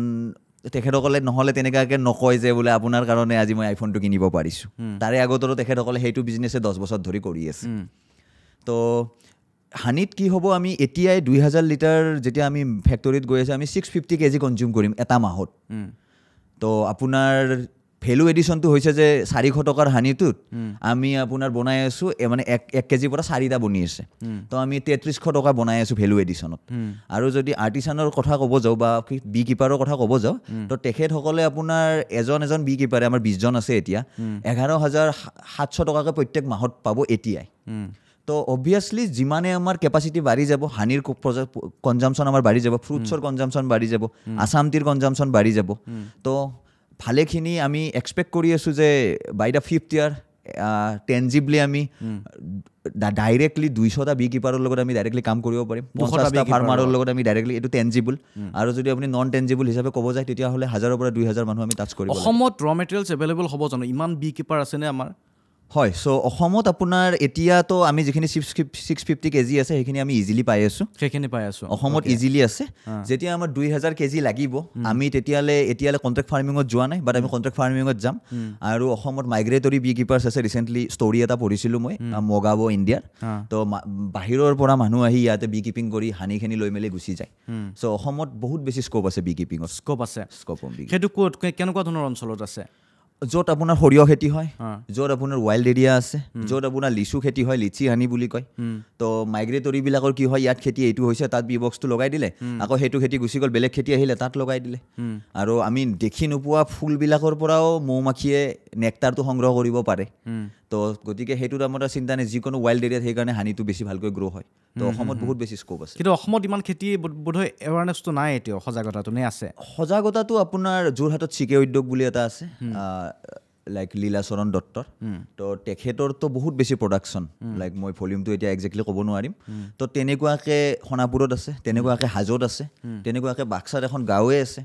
Speaker 1: তেখেতসকলে নহ'লে তেনেকুৱাকৈ নকয় যে বোলে আপোনাৰ কাৰণে আজি মই আইফোনটো কিনিব পাৰিছোঁ তাৰে আগতৰো তেখেতসকলে সেইটো বিজনেছে দহ বছৰ ধৰি কৰি আছে তো হানিত কি হ'ব আমি এতিয়াই দুই হাজাৰ লিটাৰ যেতিয়া আমি ফেক্টৰীত গৈ আছে আমি ছিক্স ফিফটি কেজি কনজিউম কৰিম এটা মাহত তো আপোনাৰ ভেলু এডিশ্যনটো হৈছে যে চাৰিশ টকাৰ হানিটোত আমি আপোনাৰ বনাই আছোঁ মানে এক এক কেজিৰ পৰা চাৰিটা বনি আছে তো আমি তেত্ৰিছশ টকা বনাই আছোঁ ভেলু এডিশ্যনত আৰু যদি আৰ্টিচানৰ কথা ক'ব যাওঁ বা বি কিপাৰৰ কথা ক'ব যাওঁ তো তেখেতসকলে আপোনাৰ এজন এজন বি কিপাৰে আমাৰ বিছজন আছে এতিয়া এঘাৰ হাজাৰ সাতশ টকাকৈ প্ৰত্যেক মাহত পাব এতিয়াই তো অভিয়াছলি যিমানে আমাৰ কেপাচিটি বাঢ়ি যাব হানিৰ কনজামশ্যন আমাৰ বাঢ়ি যাব ফ্ৰুটছৰ কনজামশ্যন বাঢ়ি যাব আছামটিৰ কনজামশ্যন বাঢ়ি যাব তো ভালেখিনি আমি এক্সপেক্ট কৰি আছোঁ যে বাই দ্য ফিফ্থ ইয়াৰ টেঞ্জিবলি আমি ডাইৰেক্টলি দুইশটা বি কিপাৰৰ লগত আমি ডাইৰেক্টলি কাম কৰিব পাৰিম পঞ্চাছটা ফাৰ্মাৰৰ লগত আমি ডাইৰেক্টলি এইটো টেঞ্জিবল আৰু যদি আপুনি নন টেনজিবল হিচাপে ক'ব যায় তেতিয়াহ'লে হাজাৰৰ পৰা দুই হাজাৰ মানুহ আমি টাচ কৰিম
Speaker 2: অসমত ৰ মেটেৰিয়েলছ এভেইলেবল হ'ব জানো ইমান বি কিপাৰ আছেনে আমাৰ
Speaker 1: হয় চ' অসমত আপোনাৰ এতিয়াতো আমি যিখিনি ছিক্স ছিক্স ফিফটি কেজি আছে সেইখিনি আমি ইজিলি পাই আছোঁ সেইখিনি পাই আছোঁ অসমত ইজিলি আছে যেতিয়া আমাৰ দুই হাজাৰ কেজি লাগিব আমি তেতিয়ালৈ এতিয়ালৈ কণ্ট্ৰেক্ট ফাৰ্মিঙত যোৱা নাই বাট আমি কণ্ট্ৰেক্ট ফাৰ্মিঙত যাম আৰু অসমত মাইগ্ৰেটৰী বি কিপাৰ্ছ আছে ৰিচেণ্টলি ষ্টৰি এটা পঢ়িছিলোঁ মই মগাব ইণ্ডিয়াৰ ত' বাহিৰৰ পৰা মানুহ আহি ইয়াতে বি কিপিং কৰি হানিখিনি লৈ মেলি গুচি যায় চ' অসমত বহুত বেছি স্ক'প আছে বি কিপিঙৰ স্ক'প আছে স্ক'প সেইটো ক'ত কেনেকুৱা ধৰণৰ অঞ্চলত আছে য'ত আপোনাৰ সৰিয়হ খেতি হয় য'ত আপোনাৰ ৱাইল্ড এৰিয়া আছে য'ত আপোনাৰ লিচু খেতি হয় লিচি হানি বুলি কয় তো মাইগ্ৰেটৰীবিলাকৰ কি হয় ইয়াত খেতি এইটো হৈছে তাত বিবক্সটো লগাই দিলে আকৌ সেইটো খেতি গুচি গ'ল বেলেগ খেতি আহিলে তাত লগাই দিলে আৰু আমি দেখি নোপোৱা ফুলবিলাকৰ পৰাও মৌমাখিয়ে নেক্টাৰটো সংগ্ৰহ কৰিব পাৰে তো গতিকে সেইটো দামত চিন্তা নাই যিকোনো ৱাইল্ড এৰিয়াত সেইকাৰণে হানিটো বেছি ভালকৈ গ্ৰ' হয় তো অসমত বহুত বেছি স্ক'প আছে কিন্তু অসমত ইমান খেতি বোধহয় এৱাৰনেছটো নাই এতিয়াও সজাগতাটো নে আছে সজাগতাটো আপোনাৰ যোৰহাটত চিকে উদ্যোগ বুলি এটা আছে লাইক লীলাচৰণ দত্তৰ তো তেখেতৰতো বহুত বেছি প্ৰডাকশ্যন লাইক মই ভলিউমটো এতিয়া একজেক্টলি ক'ব নোৱাৰিম তো তেনেকুৱাকৈ সোণাপুৰত আছে তেনেকুৱাকৈ হাজত আছে তেনেকুৱাকৈ বাক্সাত এখন গাঁৱে আছে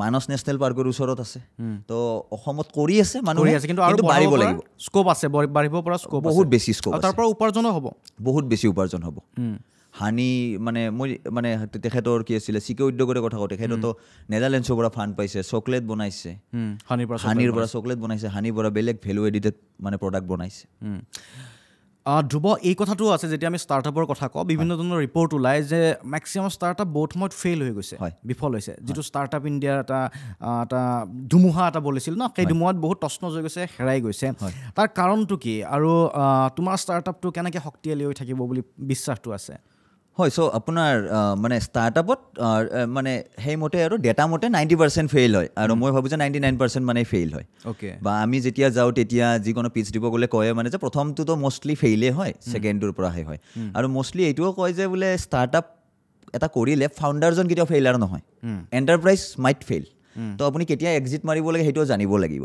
Speaker 1: মানস নেশ্যনেল পাৰ্কৰ ওচৰত আছে তো অসমত কৰি আছে বহুত বেছি উপাৰ্জন হ'ব হানি মানে মই মানে তেখেতৰ কি আছিলে চিকে উদ্যোগৰে কথা কওঁ তেখেততো নেডাৰলেণ্ডছৰ পৰা ফাণ্ড পাইছে চকলেট বনাইছে হানিৰ পৰা চকলেট বনাইছে হানিৰ পৰা বেলেগ ভেলু এডিটেড মানে প্ৰডাক্ট বনাইছে ধ্ৰুৱ এই কথাটোও আছে যেতিয়া আমি ষ্টাৰ্টআপৰ কথা কওঁ বিভিন্ন ধৰণৰ ৰিপৰ্ট ওলাই যে মেক্সিমাম ষ্টাৰ্টআপ বহুত সময়ত ফেইল
Speaker 2: হৈ গৈছে হয় বিফল হৈছে যিটো ষ্টাৰ্টআপ ইণ্ডিয়াৰ এটা এটা ধুমুহা এটা বলিছিল ন সেই ধুমুহাত বহুত তস্ন হৈ গৈছে হেৰাই গৈছে তাৰ কাৰণটো কি আৰু তোমাৰ ষ্টাৰ্টআপটো কেনেকৈ শক্তিশালী হৈ থাকিব বুলি বিশ্বাসটো আছে
Speaker 1: হয় চ' আপোনাৰ মানে ষ্টাৰ্টআপত মানে সেইমতে আৰু ডেটা মতে নাইণ্টি পাৰ্চেণ্ট ফেইল হয় আৰু মই ভাবোঁ যে নাইণ্টি নাইন পাৰ্চেণ্ট মানে ফেইল হয় অ'কে বা আমি যেতিয়া যাওঁ তেতিয়া যিকোনো পিচ দিব গ'লে কয় মানে যে প্ৰথমটোতো মষ্টলি ফেইলেই হয় ছেকেণ্ডটোৰ পৰাহে হয় আৰু মষ্টলি এইটোও কয় যে বোলে ষ্টাৰ্টআপ এটা কৰিলে ফাউণ্ডাৰজন কেতিয়াও ফেইল ফেইলাৰ নহয় এণ্টাৰপ্ৰাইজ মাইট ফেইল ত' আপুনি কেতিয়া এক্সিট মাৰিব লাগে সেইটো জানিব লাগিব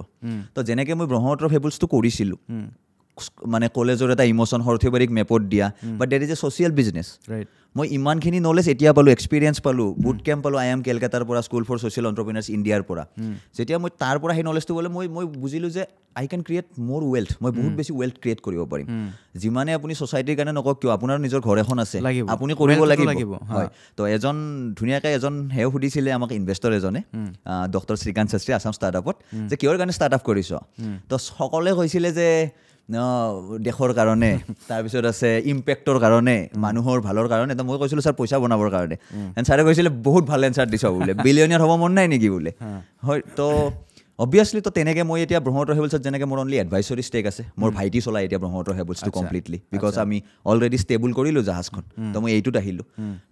Speaker 1: ত' যেনেকৈ মই ব্ৰহ্মপুত্ৰ ফেবুলছটো কৰিছিলোঁ মানে কলেজৰ এটা ইম'চন সৰ্থেবাৰীক মেপত দিয়া but that is a social business মই ইমানখিনি নলেজ এতিয়া পালোঁ এক্সপিৰিয়েঞ্চ পালোঁ বুট কেম্প পালোঁ আই এম কেলকাতাৰ পৰা স্কুল ফৰ ছ'চিয়েল অণ্টাৰপ্ৰিনাৰ্ছ ইণ্ডিয়াৰ পৰা যেতিয়া মই তাৰ পৰা সেই নলেজটো গ'লে মই মই বুজিলোঁ যে আই কেন ক্ৰিয়েট মোৰ ৱেল্থ মই বহুত বেছি ৱেল্থ ক্ৰিয়েট কৰিব পাৰিম যিমানে আপুনি ছ'চাইটিৰ কাৰণে নকওক কিয় আপোনাৰ নিজৰ ঘৰ এখন আছে আপুনি কৰিব লাগিব হয় তো এজন ধুনীয়াকৈ এজন সেও সুধিছিলে আমাক ইনভেষ্টৰ এজনে ডক্টৰ শ্ৰীকান্ত শাস্ত্ৰী আছাম ষ্টাৰ্টআপত যে কিহৰ কাৰণে ষ্টাৰ্টআপ কৰিছ তো সকলোৱে কৈছিলে যে দেশৰ কাৰণে তাৰপিছত আছে ইম্পেক্টৰ কাৰণে মানুহৰ ভালৰ কাৰণে মই কৈছিলোঁ ছাৰ পইচা বনাবৰ কাৰণে ছাৰে কৈছিলে বহুত ভাল এনচাৰ দিছ বোলে বিলিয়নিয়াৰ হ'ব মন নাই নেকি বোলে হয় ত' অভিয়াছলি তো তেনেকৈ মই এতিয়া ব্ৰহ্মপুত্ৰ হেবুলছত যেনেকৈ মোৰ অনলি এডভাইচৰী ষ্টেক আছে মোৰ ভাইটি চলাই এতিয়া ব্ৰহ্মপুত্ৰ হেবুলছটো কমপ্লিটলি বিকজ আমি অলৰেডি ষ্টেবল কৰিলোঁ জাহাজখন তো মই এইটোত আহিলোঁ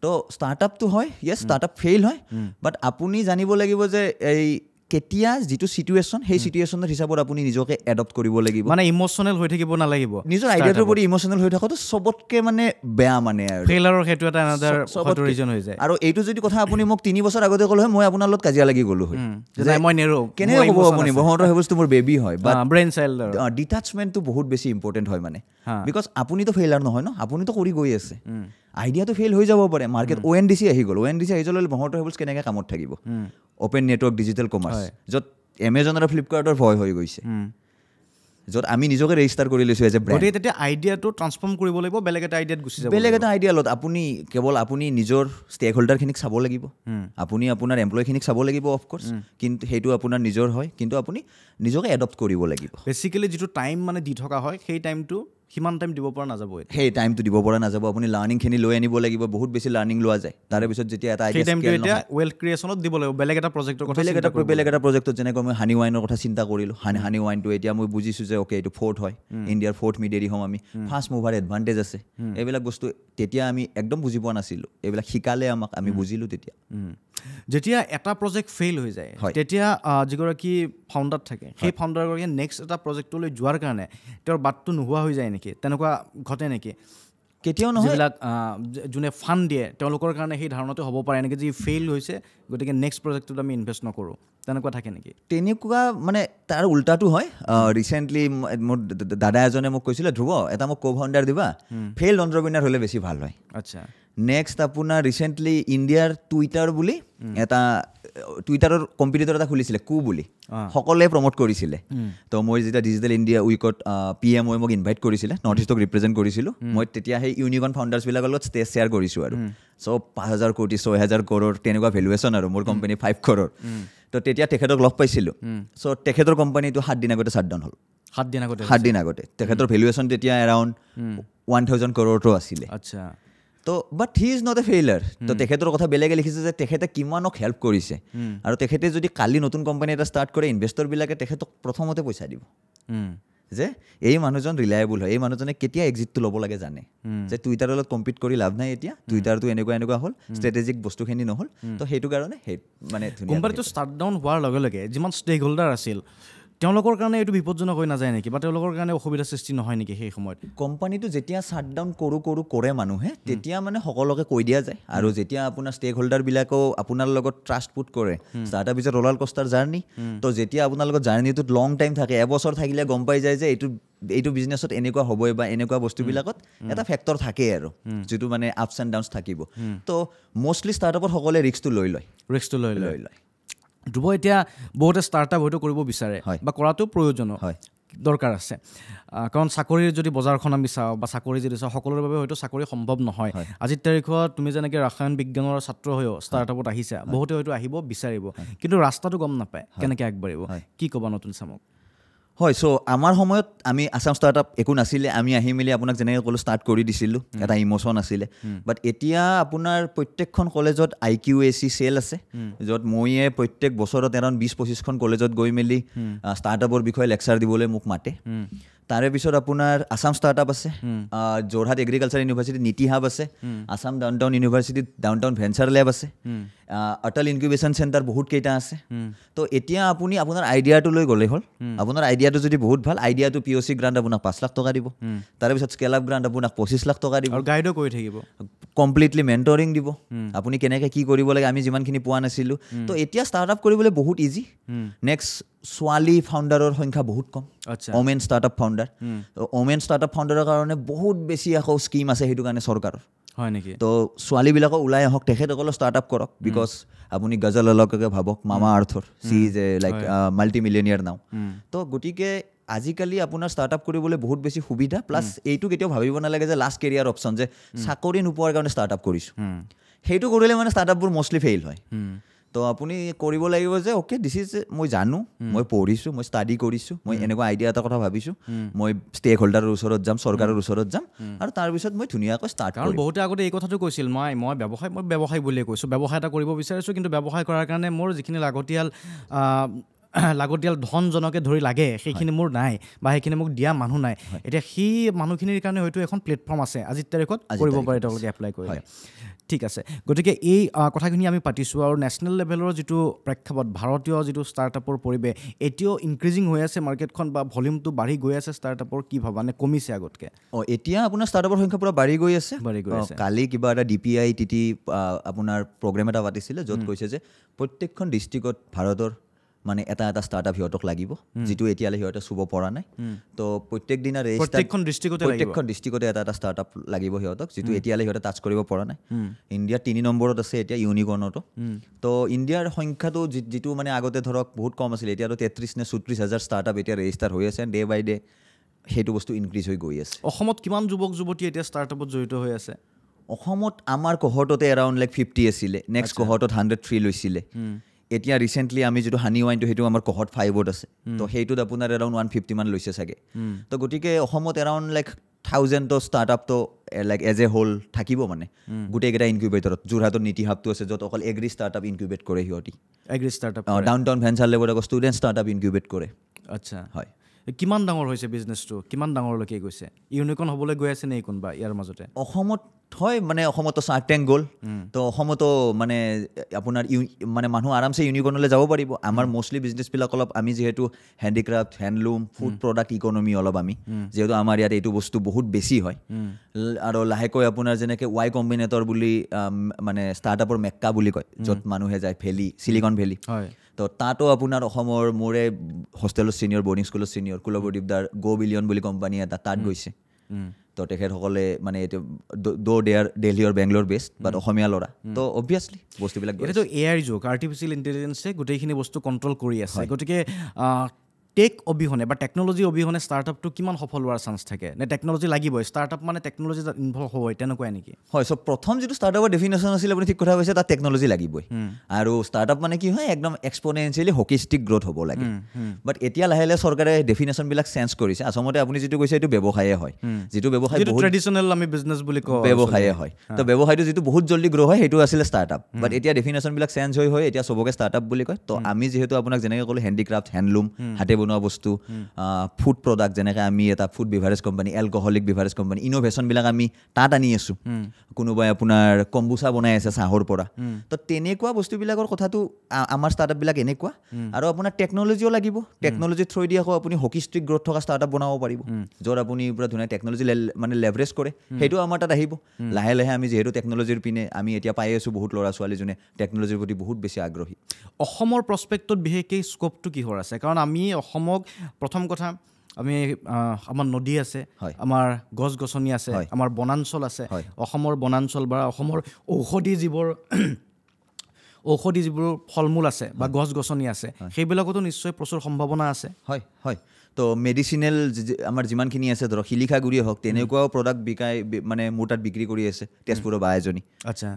Speaker 1: তো ষ্টাৰ্টআপটো হয় য়েছ ষ্টাৰ্টআপ ফেইল হয় বাট আপুনি জানিব লাগিব যে এই কেতিয়া যিটো চিটুৱেশ্যন সেই চিটুৱেশ্যনৰ হিচাপত আপুনি নিজকে এডপ্ট কৰিব লাগিব মানে ইম'চনেল হৈ থাকিব নালাগিব নিজৰ আইডিয়াটোৰ প্ৰতি ইম'চনেল হৈ থাকোঁতে চবতকৈ মানে বেয়া মানে আৰু সেইটো এটা এনাদাৰ ৰিজন হৈ যায় আৰু এইটো যদি কথা আপুনি মোক তিনি বছৰ আগতে ক'লো হয় মই আপোনাৰ লগত কাজিয়া লাগি গ'লো হয় মই নেৰো কেনেকৈ ক'ব আপুনি বহঁতৰ সেই বস্তু মোৰ বেবী হয় বা ব্ৰেইন চাইল্ড ডিটাচমেণ্টটো বহুত বেছি ইম্পৰ্টেণ্ট হয় মানে বিকজ আপুনিতো ফেইলাৰ নহয় ন আপুনিতো কৰি গৈ আছে আইডিয়াটো ফেইল হৈ যাব পাৰে market O' N D C আহি গ'ল অ' এন ডি চি আহি যাব লাগিলে মহৰ্ত হেবুলছ কেনেকৈ কামত থাকিব অ'পেন নেটৱৰ্ক ডিজিটেল কমাৰ্চ য'ত এমেজন আৰু ফ্লিপকাৰ্টৰ ভয় হৈ গৈছে য'ত আমি নিজকে ৰেজিষ্টাৰ কৰি লৈছোঁ এজ এ ব্ৰেণ্ড
Speaker 2: তেতিয়া আইডিয়াটো ট্ৰান্সফৰ্ম কৰিব লাগিব বেলেগ এটা আইডিয়াত গুচি যাব বেলেগ এটা
Speaker 1: আইডিয়া লগত আপুনি কেৱল আপুনি নিজৰ ষ্টেক হোল্ডাৰখিনিক চাব লাগিব আপুনি আপোনাৰ এমপ্লয়খিনিক চাব লাগিব অফক'ৰ্চ কিন্তু সেইটো আপোনাৰ নিজৰ হয় কিন্তু আপুনি নিজকে এডপ্ট কৰিব লাগিব
Speaker 2: বেচিকেলি যিটো টাইম মানে দি থকা হয় সেই টাইমটো সিমান টাইম দিব পৰা নাযাব সেই
Speaker 1: টাইমটো দিব পৰা নাযাব আপুনি লাৰ্ণিংখিনি লৈ আনিব লাগিব বহুত বেছি লাৰ্ণিং লোৱা যায় তাৰে পিছত যেতিয়া এটা
Speaker 2: ৱেল্থ ক্ৰিয়েশ্যনত দিব লাগিব বেলেগ এটা প্ৰজেক্টৰ কথা বেলেগ এটা বেলেগ
Speaker 1: এটা প্ৰজেক্টত যেনেকৈ মই হানি ৱাইনৰ কথা চিন্তা কৰিলোঁ হানি হানি ৱাইনটো এতিয়া মই বুজিছোঁ যে অ'কে এইটো ফৰ্থ হয় ইণ্ডিয়াৰ ফৰ্থ মিডিয়েৰি হ'ম আমি ফাৰ্ষ্ট মুভাৰ এডভান্টেজ আছে এইবিলাক বস্তু তেতিয়া আমি একদম বুজি পোৱা নাছিলোঁ এইবিলাক শিকালে আমাক আমি বুজিলোঁ তেতিয়া
Speaker 2: যেতিয়া এটা প্ৰজেক্ট ফেইল হৈ যায়
Speaker 1: তেতিয়া যিগৰাকী ফাউণ্ডাৰ থাকে সেই
Speaker 2: ফাউণ্ডাৰগৰাকীয়ে নেক্সট এটা প্ৰজেক্টলৈ যোৱাৰ কাৰণে তেওঁৰ বাটটো নোহোৱা হৈ যায় নেকি তেনেকুৱা ঘটে নেকি কেতিয়াও নহয় নহয়বিলাক যোনে ফাণ্ড দিয়ে তেওঁলোকৰ কাৰণে সেই ধাৰণাটো হ'ব পাৰে এনেকৈ যি ফেইল হৈছে গতিকে নেক্সট প্ৰজেক্টটোত আমি ইনভেষ্ট নকৰোঁ তেনেকুৱা থাকে নেকি
Speaker 1: তেনেকুৱা মানে তাৰ উল্টাটো হয় ৰিচেণ্টলি মোৰ দাদা এজনে মোক কৈছিলে ধ্ৰুৱ এটা মোক ক' ফাউণ্ডাৰ দিবা ফেইল্ড অণ্ডাৰ উইনাৰ হ'লে বেছি ভাল হয় আচ্ছা নেক্সট আপোনাৰ ৰিচেণ্টলি ইণ্ডিয়াৰ টুইটাৰ বুলি এটা টুইটাৰৰ কম্পিটিটৰ এটা খুলিছিলে কু বুলি সকলোৱে প্ৰমোট কৰিছিলে তো মই যেতিয়া ডিজিটেল ইণ্ডিয়া উইকত পি এম ৱে মোক ইনভাইট কৰিছিলে নৰ্থ ইষ্টক ৰিপ্ৰেজেণ্ট কৰিছিলোঁ মই তেতিয়া সেই ইউনিকৰ্ণ ফাউণ্ডাৰ্ছবিলাকৰ লগত ষ্টেজ শ্বেয়াৰ কৰিছোঁ আৰু চ' পাঁচ হাজাৰ কোটি ছয় হাজাৰ কৰ'ৰ তেনেকুৱা ভেলুৱেশ্যন আৰু মোৰ কোম্পানী ফাইভ কৰৰ তো তেতিয়া তেখেতক লগ পাইছিলোঁ চ' তেখেতৰ কোম্পানীটো সাতদিন আগতে শ্বাটডাউন হ'ল
Speaker 2: সাতদিন আগতে সাতদিন
Speaker 1: আগতে তেখেতৰ ভেলুৱেশ্যন তেতিয়া এৰাউণ্ড ওৱান থাউজেণ্ড কৰোৰটো আছিলে আচ্ছা তো but he is not a failure তো hmm. তেখেতৰ কথা বেলেগে লিখিছে যে তেখেতে কিমানক হেল্প কৰিছে hmm. আৰু তেখেতে যদি কালি নতুন কোম্পানী এটা ষ্টাৰ্ট কৰে ইনভেষ্টৰবিলাকে তেখেতক প্ৰথমতে পইচা দিব hmm. যে এই মানুহজন ৰিলায়েবল হয় এই মানুহজনে কেতিয়া এক্সিটটো ল'ব লাগে জানে যে টুইটাৰৰ লগত কম্পিট কৰি লাভ নাই এতিয়া টুইটাৰটো এনেকুৱা এনেকুৱা হ'ল ষ্ট্ৰেটেজিক বস্তুখিনি নহ'ল তো সেইটো কাৰণে সেই মানে কোম্পানীটো ষ্টাৰ্ট ডাউন হোৱাৰ লগে লগে
Speaker 2: যিমান ষ্টেক হোল্ডাৰ আছিল তেওঁলোকৰ
Speaker 1: কাৰণে এইটো বিপদজনক হৈ নাযায় নেকি বা তেওঁলোকৰ কাৰণে অসুবিধাৰ সৃষ্টি নহয় নেকি সেই সময়ত কোম্পানীটো যেতিয়া শ্বাটডাউন কৰোঁ কৰোঁ কৰে মানুহে তেতিয়া মানে সকলোকে কৈ দিয়া যায় আৰু যেতিয়া আপোনাৰ ষ্টেক হোল্ডাৰবিলাকেও আপোনাৰ লগত ট্ৰাষ্ট পুট কৰে startup is a coaster journey তো যেতিয়া আপোনালোকৰ জাৰ্ণিটোত লং টাইম থাকে এবছৰ থাকিলে গম পাই যায় যে এইটো এইটো বিজনেছত এনেকুৱা হ'বই বা এনেকুৱা বস্তুবিলাকত এটা ফেক্টৰ থাকেই আৰু যিটো মানে আপছ এণ্ড ডাউনছ থাকিব তো মষ্টলি ষ্টাৰ্টআপত সকলোৱে ৰিক্সটো লৈ লয় ৰিক্সটো লৈ লৈ লয় ধ্ৰুৱ এতিয়া বহুতে ষ্টাৰ্টআপ হয়তো কৰিব বিচাৰে বা কৰাটো
Speaker 2: প্ৰয়োজনো হয় দৰকাৰ আছে কাৰণ চাকৰিৰ যদি বজাৰখন আমি চাওঁ বা চাকৰি যদি চাওঁ সকলোৰে বাবে হয়তো চাকৰি সম্ভৱ নহয় আজিৰ তাৰিখত তুমি যেনেকৈ ৰাসায়ন বিজ্ঞানৰ ছাত্ৰ হৈও ষ্টাৰ্টআপত আহিছা বহুতে হয়তো আহিব বিচাৰিব কিন্তু ৰাস্তাটো গম নাপায় কেনেকৈ আগবাঢ়িব কি ক'বা নতুন চামক
Speaker 1: হয় চ' আমাৰ সময়ত আমি আছাম ষ্টাৰ্টআপ একো নাছিলে আমি আহি মেলি আপোনাক যেনেকৈ ক'লোঁ ষ্টাৰ্ট কৰি দিছিলোঁ এটা ইম'চন আছিলে বাট এতিয়া আপোনাৰ প্ৰত্যেকখন কলেজত I Q A C cell আছে য'ত ময়ে প্ৰত্যেক বছৰত এৰাউণ্ড বিছ পঁচিছখন কলেজত গৈ মেলি ষ্টাৰ্টআপৰ বিষয়ে লেকচাৰ দিবলৈ মোক মাতে তাৰে পিছত আপোনাৰ আছাম ষ্টাৰ্টআপ আছে Jorhat agriculture university NITI hub আছে আছাম ডাউন টাউন ইউনিভাৰ্চিটিত ডাউন টাউন ভেঞ্চাৰ লেব আছে অটল ইনকিউবেশ্যন চেণ্টাৰ বহুত কেইটা আছে তো এতিয়া আপুনি আপোনাৰ আইডিয়াটো লৈ গ'লেই হ'ল আপোনাৰ আইডিয়াটো যদি বহুত ভাল আইডিয়াটো পি অ' চি গ্ৰাণ্ট আপোনাক পাঁচ লাখ টকা দিব তাৰপিছত স্কেল আপ গ্ৰাণ্ট আপোনাক পঁচিছ লাখ টকা দিব গাইডো কৰি থাকিব কমপ্লিটলি মেণ্টৰিং দিব আপুনি কেনেকৈ কি কৰিব লাগে আমি যিমানখিনি পোৱা নাছিলোঁ তো এতিয়া ষ্টাৰ্টআপ কৰিবলৈ বহুত ইজি নেক্সট ছোৱালী ফাউণ্ডাৰৰ সংখ্যা বহুত কম women startup founder women startup ফাউণ্ডাৰৰ কাৰণে বহুত বেছি আকৌ স্কীম আছে সেইটো কাৰণে চৰকাৰৰ হয় নেকি তো ছোৱালীবিলাকো ওলাই আহক তেখেতসকলেও ষ্টাৰ্টআপ কৰক বিকজ আপুনি গজালকে ভাবক মামা আৰ্থৰ she is like multi millionaire now তো গতিকে আজিকালি আপোনাৰ ষ্টাৰ্টআপ কৰিবলৈ বহুত বেছি সুবিধা প্লাছ এইটো কেতিয়াও ভাবিব নালাগে যে লাষ্ট কেৰিয়াৰ অপশ্যন যে চাকৰি নোপোৱাৰ কাৰণে ষ্টাৰ্টআপ কৰিছোঁ সেইটো কৰিলে মানে ষ্টাৰ্টআপবোৰ মষ্টলি ফেইল হয় তো আপুনি কৰিব লাগিব যে অ'কে দিছ ইজ মই জানো মই পঢ়িছোঁ মই ষ্টাডি কৰিছোঁ মই এনেকুৱা আইডিয়া এটা কথা ভাবিছোঁ মই ষ্টেক হোল্ডাৰৰ ওচৰত যাম চৰকাৰৰ ওচৰত যাম আৰু তাৰপিছত মই ধুনীয়াকৈ ষ্টাৰ্ট কাৰণ
Speaker 2: বহুতে আগতে এই কথাটো কৈছিল মই মই ব্যৱসায় মই ব্যৱসায় বুলিয়ে কৈছোঁ ব্যৱসায় এটা কৰিব বিচাৰিছোঁ কিন্তু ব্যৱসায় কৰাৰ কাৰণে মোৰ যিখিনি লাগতিয়াল লাগতিয়াল ধনজনকে ধৰি লাগে সেইখিনি মোৰ নাই বা সেইখিনি মোক দিয়া মানুহ নাই এতিয়া সেই মানুহখিনিৰ কাৰণে হয়তো এখন প্লেটফৰ্ম আছে আজিৰ তাৰিখত কৰিব পাৰে তেওঁলোকে এপ্লাই কৰিলে ঠিক আছে গতিকে এই কথাখিনি আমি পাতিছোঁ আৰু নেশ্যনেল লেভেলৰ যিটো প্ৰেক্ষাপট ভাৰতীয় যিটো ষ্টাৰ্টআপৰ পৰিৱেশ এতিয়াও ইনক্ৰিজিং হৈ আছে মাৰ্কেটখন বা ভলিউমটো বাঢ়ি গৈ আছে ষ্টাৰ্টআপৰ কি ভাবা নে কমিছে আগতকৈ অঁ এতিয়া আপোনাৰ ষ্টাৰ্টআপৰ সংখ্যা পূৰা
Speaker 1: বাঢ়ি গৈ আছে বাঢ়ি গৈ আছে কালি কিবা এটা D P I I T আপোনাৰ প্ৰগ্ৰেম এটা পাতিছিলে য'ত কৈছে যে প্ৰত্যেকখন ডিষ্ট্ৰিক্টত ভাৰতৰ মানে এটা এটা ষ্টাৰ্টআপ সিহঁতক লাগিব যিটো এতিয়ালৈ সিহঁতে চুব পৰা নাই তো প্ৰত্যেক দিনা প্ৰত্যেকখন ডিষ্ট্ৰিক্টতে এটা এটা ষ্টাৰ্টআপ লাগিব সিহঁতক যিটো এতিয়ালৈ সিহঁতে টাচ কৰিব পৰা নাই ইণ্ডিয়াত তিনি নম্বৰত আছে এতিয়া ইউনিকৰ্ণতো তো ইণ্ডিয়াৰ সংখ্যাটো যিটো মানে আগতে ধৰক বহুত কম আছিলে এতিয়াতো তেত্ৰিছ নে চৌত্ৰিছ হাজাৰ ষ্টাৰ্টআপ এতিয়া ৰেজিষ্টাৰ হৈ আছে ডে বাই ডে সেইটো বস্তু ইনক্ৰিজ হৈ গৈ আছে অসমত কিমান যুৱক যুৱতী এতিয়া
Speaker 2: ষ্টাৰ্টআপত জড়িত হৈ আছে
Speaker 1: অসমত আমাৰ কহটতে এৰাউণ্ড লাইক ফিফটি আছিলে নেক্সট কহটত হাণ্ড্ৰেড থ্ৰী লৈছিলে এতিয়া ৰিচেণ্টলি আমি যিটো হানি ৱাইনটো সেইটো আমাৰ কহত ফাইভত আছে তো সেইটোত আপোনাৰ এৰাউণ্ড ওৱান ফিফটি মান লৈছে চাগে তো গতিকে অসমত এৰাউণ্ড লাইক থাউজেণ্ড ষ্টাৰ্টআপটো লাইক এজ এ হ'ল থাকিব মানে গোটেইকেইটা ইনকিউবেটৰত যোৰহাটৰ নীতি হাবটো আছে য'ত অকল এগ্ৰী ষ্টাৰ্টআপ ইনকিউবেট কৰে সিহঁতি
Speaker 2: agri startup down
Speaker 1: town venture লেভেলত আকৌ ষ্টুডেণ্ট ষ্টাৰ্টআপ ইনকিউবেট কৰে আচ্ছা হয়
Speaker 2: কিমান ডাঙৰ হৈছে বিজনেছটো কিমান ডাঙৰলৈকে গৈছে ইউনিকৰ্ণ হ'বলৈ গৈ আছে নেকি কোনোবা ইয়াৰ
Speaker 1: মাজতে অসমত হয় মানে অসমতো চাৰ্ক টেংক গ'ল তো অসমতো মানে আপোনাৰ ইউ মানে মানুহ আৰামছে ইউনিকৰ্ণলৈ যাব পাৰিব আমাৰ মষ্টলি বিজনেছবিলাক অলপ আমি যিহেতু handicraft handloom food product economy অলপ আমি যিহেতু আমাৰ ইয়াত এইটো বস্তু বহুত বেছি হয় আৰু লাহেকৈ আপোনাৰ যেনেকৈ ৱাই কম্বিনেটৰ বুলি মানে ষ্টাৰ্টআপৰ মেক্কা বুলি কয় য'ত মানুহে যায় ভেলি চিলিকন ভেলি হয় তো তাতো আপোনাৰ অসমৰ মোৰে হোষ্টেলৰ ছিনিয়ৰ বৰ্ডিং স্কুলৰ ছিনিয়ৰ কুলবদ্বীপ দাৰ গ' বিলিয়ন বুলি কোম্পানী এটা তাত গৈছে তো তেখেতসকলে মানে এইটো দ' দেয়াৰ দেলহি অৰ বেংগলৰ বেষ্ট বাট অসমীয়া ল'ৰা তো অভিয়াছলি বস্তুবিলাক এতিয়াতো এ
Speaker 2: আইৰ যুগ আৰ্টিফিচিয়েল ইণ্টেলিজেঞ্চে গোটেইখিনি বস্তু কণ্ট্ৰল কৰি আছে গতিকে টেক অবিহনে বা টেকন'লজি অবিহনে ষ্টাৰ্টআপটো কিমান সফল হোৱাৰ চান্স থাকে নে টেকন'লজি লাগিবই ষ্টাৰ্টআপ মানে টেকন'লজি
Speaker 1: ইনভল্ভ হ'বই তেনেকুৱাই নেকি হয় চ' প্ৰথম যিটো ষ্টাৰ্টআপৰ ডেফিনেশ্যন আছিলে আপুনি ঠিক কথা কৈছে তাত টেকন'লজি লাগিবই আৰু ষ্টাৰ্টআপ মানে কি হয় একদম এক্সপনেঞ্চিয়েলি হকিষ্টিক গ্ৰ'থ হ'ব লাগে বাট এতিয়া লাহে লাহে চৰকাৰে ডেফিনেশ্যনবিলাক চেঞ্জ কৰিছে আচলতে আপুনি যিটো কৈছে এইটো ব্যৱসায়ে হয় যিটো ব্যৱসায়
Speaker 2: ট্ৰেডিশ্যনেল আমি বিজনেছ
Speaker 1: বুলি কওঁ ব্যৱসায়ে হয় তো ব্যৱসায়টো যিটো বহুত জল্দি গ্ৰ' হয় সেইটো আছিলে ষ্টাৰ্টআপ বাট এতিয়া ডেফিনেশ্যনবিলাক চেঞ্জ হৈ হয় এতিয়া চবকে ষ্টাৰ্টআপ বুলি কয় তো আমি যিহেতু আপোনাক যেনেকৈ ক'লোঁ হেণ্ডিক্ৰাফ্ট হেণ্ডলুম হাতে বনোৱা বনোৱা বস্তু ফুড প্ৰডাক্ট যেনেকৈ আমি এটা food beverage company alcoholic beverage company ইন'ভেশ্যনবিলাক আমি তাত আনি আছোঁ কোনোবাই আপোনাৰ কম্বুচা বনাই আছে চাহৰ পৰা তো তেনেকুৱা বস্তুবিলাকৰ কথাটো আমাৰ ষ্টাৰ্টআপবিলাক এনেকুৱা আৰু আপোনাৰ টেকন'লজিও লাগিব টেকন'লজি থ্ৰ দি আকৌ আপুনি হকী ষ্ট্ৰিক গ্ৰ'থ থকা ষ্টাৰ্টআপ বনাব পাৰিব য'ত আপুনি পূৰা ধুনীয়া টেকন'লজি মানে লেভৰেজ কৰে সেইটো আমাৰ তাত আহিব লাহে লাহে আমি যিহেতু টেকন'লজিৰ পিনে আমি এতিয়া পাই আছোঁ বহুত ল'ৰা ছোৱালী যোনে টেকন'লজিৰ প্ৰতি বহুত বেছি আগ্ৰহী অসমৰ প্ৰস্পেক্টত বিশেষকৈ স্কোপটো কিহৰ আছে কাৰণ আমি অসমক
Speaker 2: প্ৰথম কথা আমি আমাৰ নদী আছে আমাৰ গছ গছনি আছে আমাৰ বনাঞ্চল আছে অসমৰ বনাঞ্চল বা অসমৰ ঔষধি যিবোৰ ঔষধি যিবোৰ ফল মূল আছে বা গছ গছনি আছে সেইবিলাকতো নিশ্চয় প্ৰচুৰ সম্ভাৱনা আছে
Speaker 1: হয় হয় তো মেডিচিনেল আমাৰ যিমানখিনি আছে ধৰক শিলিখা গুৰিয়ে হওক তেনেকুৱাও প্ৰডাক্ট বিকাই মানে মোৰ তাত বিক্ৰী কৰি আছে তেজপুৰৰ বা এজনী আচ্ছা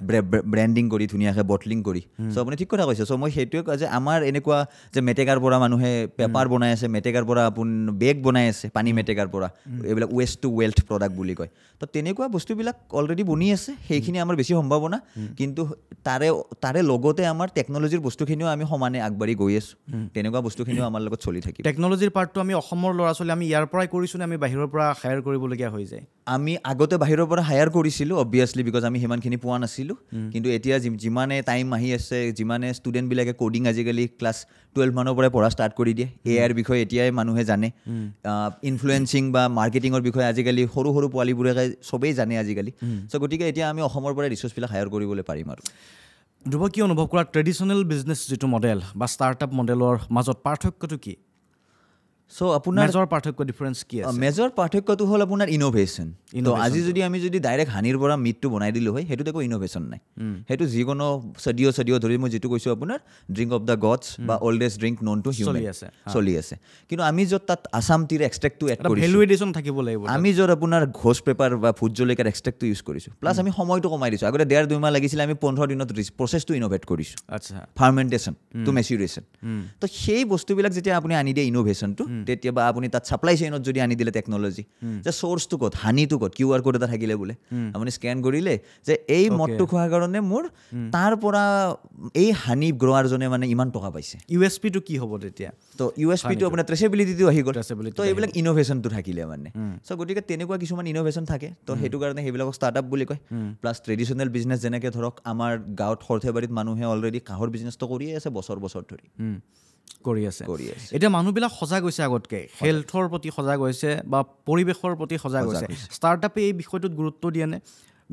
Speaker 1: ব্ৰেণ্ডিং কৰি ধুনীয়াকৈ বটলিং কৰি চ' আপুনি ঠিক কথা কৈছে চ' মই সেইটোৱে কয় যে আমাৰ এনেকুৱা যে মেটেকাৰ পৰা মানুহে পেপাৰ বনাই আছে মেটেকাৰ পৰা আপুনি বেগ বনাই আছে পানী মেটেকাৰ পৰা এইবিলাক ৱেষ্ট টু ৱেল্থ প্ৰডাক্ট বুলি কয় তো তেনেকুৱা বস্তুবিলাক অলৰেডি বনি আছে সেইখিনি আমাৰ বেছি সম্ভাৱনা কিন্তু তাৰে তাৰে লগতে আমাৰ টেকন'লজিৰ বস্তুখিনিও আমি সমানে আগবাঢ়ি গৈ আছোঁ তেনেকুৱা বস্তুখিনিও আমাৰ লগত চলি থাকে টেকন'লজিৰ পাৰ্টটো আমি অসমৰ ল'ৰা ছোৱালী আমি ইয়াৰ পৰাই নে আমি বাহিৰৰ পৰা হায়াৰ কৰিবলগীয়া হৈ যায় আমি আগতে বাহিৰৰ পৰা হায়াৰ কৰিছিলোঁ অবভিয়াছলি বিকজ আমি সিমানখিনি পোৱা নাছিলোঁ কিন্তু এতিয়া যিমানে টাইম আহি আছে যিমানে ষ্টুডেণ্টবিলাকে কডিং আজিকালি ক্লাছ টুৱেলভ মানৰ পৰাই পঢ়া ষ্টাৰ্ট কৰি দিয়ে এ আইৰ বিষয়ে এতিয়াই মানুহে জানে ইনফ্লুৱেঞ্চিং বা মাৰ্কেটিঙৰ বিষয়ে আজিকালি সৰু সৰু পোৱালিবোৰে চবেই জানে আজিকালি চ' গতিকে এতিয়া আমি অসমৰ পৰাই ৰিচৰ্চবিলাক হায়াৰ কৰিবলৈ পাৰিম আৰু ধ্ৰুৱকীয় অনুভৱ কৰা
Speaker 2: ট্ৰেডিশ্যনেল বিজনেছ যিটো মডেল বা ষ্টাৰ্টআপ মডেলৰ মাজত পাৰ্থক্যটো কি চ' আপোনাৰ পাৰ্থক্য ডিফাৰেঞ্চ কি
Speaker 1: আছে মেজৰ পাৰ্থক্যটো হ'ল আপোনাৰ ইন'ভেশ্যন ইন' আজি যদি আমি যদি ডাইৰেক্ট হানিৰ পৰা মিটটো বনাই দিলোঁ হয় সেইটোত একো ইন'ভেশ্যন নাই সেইটো যিকোনো চদিঅ চদিঅ ধৰি মই যিটো কৈছোঁ আপোনাৰ ড্ৰিংক অফ দ্য গডছ বা অল্ডেষ্ট ড্ৰিংক নন টু চলি আছে চলি আছে কিন্তু আমি য'ত তাত আছাম টিৰ এক্সট্ৰেক্টটো এটা ভেলুৱেডেশ্যন থাকিব লাগিব আমি য'ত আপোনাৰ ঘোষ পেপাৰ বা ভোট জলকীয়াৰ এক্সট্ৰেক্টটো ইউজ কৰিছোঁ প্লাছ আমি সময়টো কমাই দিছোঁ আগতে ডেৰ দুইমাহ লাগিছিলে আমি পোন্ধৰ দিনত প্ৰচেছটো ইন'ভেট কৰিছোঁ আচ্ছা ফাৰ্মেণ্টেশ্যন টু মেচিউৰেশ্যন তো সেই বস্তুবিলাক যেতিয়া আপুনি আনি দিয়ে ইন'ভেশ্যনটো তেতিয়াবা আপুনি তাত চাপ্লাই চেইনত যদি আনি দিলে টেকন'লজি যে চ'ৰ্চটো ক'ত হানিটো ক'ত কিউ আৰ ক'ড এটা থাকিলে বোলে আপুনি স্কেন কৰিলে যে এই মদটো খোৱাৰ কাৰণে মোৰ তাৰ পৰা এই হানি গ্ৰৱাৰজনে মানে ইমান টকা পাইছে ইউ এছ পিটো কি হ'ব তেতিয়া তো ইউ এছ পিটো আপোনাৰ ট্ৰেচেবিলিটিটো আহি গ'ল তো এইবিলাক ইন'ভেশ্যনটো থাকিলে মানে চ' গতিকে তেনেকুৱা কিছুমান ইন'ভেশ্যন থাকে তো সেইটো কাৰণে সেইবিলাকক ষ্টাৰ্টআপ বুলি কয় প্লাছ ট্ৰেডিশ্যনেল বিজনেছ যেনেকৈ ধৰক আমাৰ গাঁৱত সৰ্থেবাৰীত মানুহে অলৰেডি কাঁহৰ বিজনেছটো কৰিয়ে আছে বছৰ বছৰ ধৰি কৰি আছে এতিয়া মানুহবিলাক সজাগ হৈছে আগতকৈ
Speaker 2: হেল্থৰ প্ৰতি সজাগ হৈছে বা পৰিৱেশৰ প্ৰতি সজাগ হৈছে ষ্টাৰ্টআপে এই বিষয়টোত গুৰুত্ব দিয়ে
Speaker 1: নে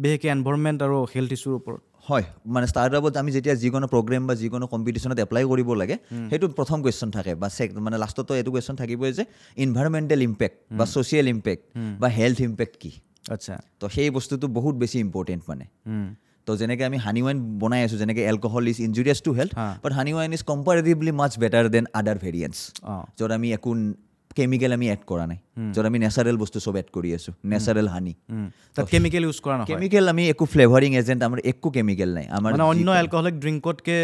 Speaker 1: বিশেষকৈ এনভাইৰমেণ্ট আৰু হেল্থ ইছ্যুৰ ওপৰত হয় মানে ষ্টাৰ্টআপত আমি যেতিয়া যিকোনো প্ৰগ্ৰেম বা যিকোনো কম্পিটিশ্যনত এপ্লাই কৰিব লাগে সেইটো প্ৰথম কুৱেশ্যন থাকে বা চেক মানে লাষ্টতো এইটো কুৱেশ্যন থাকিবই যে ইনভাইৰমেণ্টেল ইম্পেক্ট বা ছ'চিয়েল ইম্পেক্ট বা হেল্থ ইম্পেক্ট কি আচ্ছা তো সেই বস্তুটো বহুত বেছি ইম্পৰ্টেণ্ট মানে তো যেনেকৈ আমি হানি ৱাইন বনাই আছোঁ যেনেকৈ alcohol is injurious to health but honey wine is comparatively much better than other variants য'ত আমি একো কেমিকেল আমি এড কৰা নাই য'ত আমি নেচাৰেল বস্তু চব এড কৰি আছোঁ নেচাৰেল হানি তাত কেমিকেল ইউজ কৰা নাই কেমিকেল আমি একো ফ্লেভাৰিং এজেণ্ট আমাৰ একো কেমিকেল নাই আমাৰ অন্য এলকহলিক ড্ৰিংকতকৈ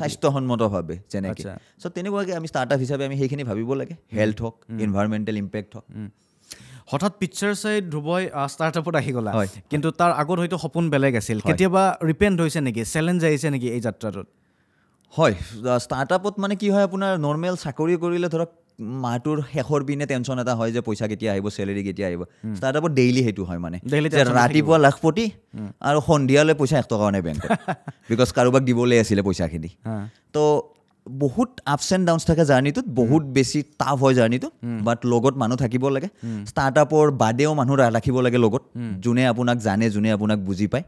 Speaker 1: স্বাস্থ্যসন্মতভাৱে যেনেকৈ চ' তেনেকুৱাকৈ আমি ষ্টাৰ্টআপ হিচাপে আমি সেইখিনি ভাবিব লাগে হেল্থ হওক এনভাইৰমেণ্টেল ইম্পেক্ট হওক হঠাৎ পিকচাৰ চাই
Speaker 2: ধুবই ষ্টাৰ্টআপত আহি গ'লা হয় কিন্তু তাৰ আগত হয়তো সপোন বেলেগ আছিল কেতিয়াবা ৰিপেণ্ড হৈছে নেকি
Speaker 1: চেলেঞ্জ আহিছে নেকি এই যাত্ৰাটোত হয় ষ্টাৰ্টআপত মানে কি হয় আপোনাৰ নৰ্মেল চাকৰি কৰিলে ধৰক মাহটোৰ শেষৰ পিনে টেনচন এটা হয় যে পইচা কেতিয়া আহিব চেলেৰি কেতিয়া আহিব ষ্টাৰ্টআপত ডেইলি সেইটো হয় মানে ৰাতিপুৱা লাখপতি আৰু সন্ধিয়ালৈ পইচা এক টকা নাই বেংকত বিকজ কাৰোবাক দিবলৈ আছিলে পইচাখিনি ত' বহুত আপছ এণ্ড ডাউনছ থাকে জাৰ্ণিটোত বহুত hmm. বেছি টাফ হয় জাৰ্ণিটো বাট hmm. লগত মানুহ থাকিব লাগে ষ্টাৰ্টআপৰ hmm. বাদেও মানুহ ৰাখিব লাগে লগত যোনে আপোনাক জানে যোনে আপোনাক বুজি পায়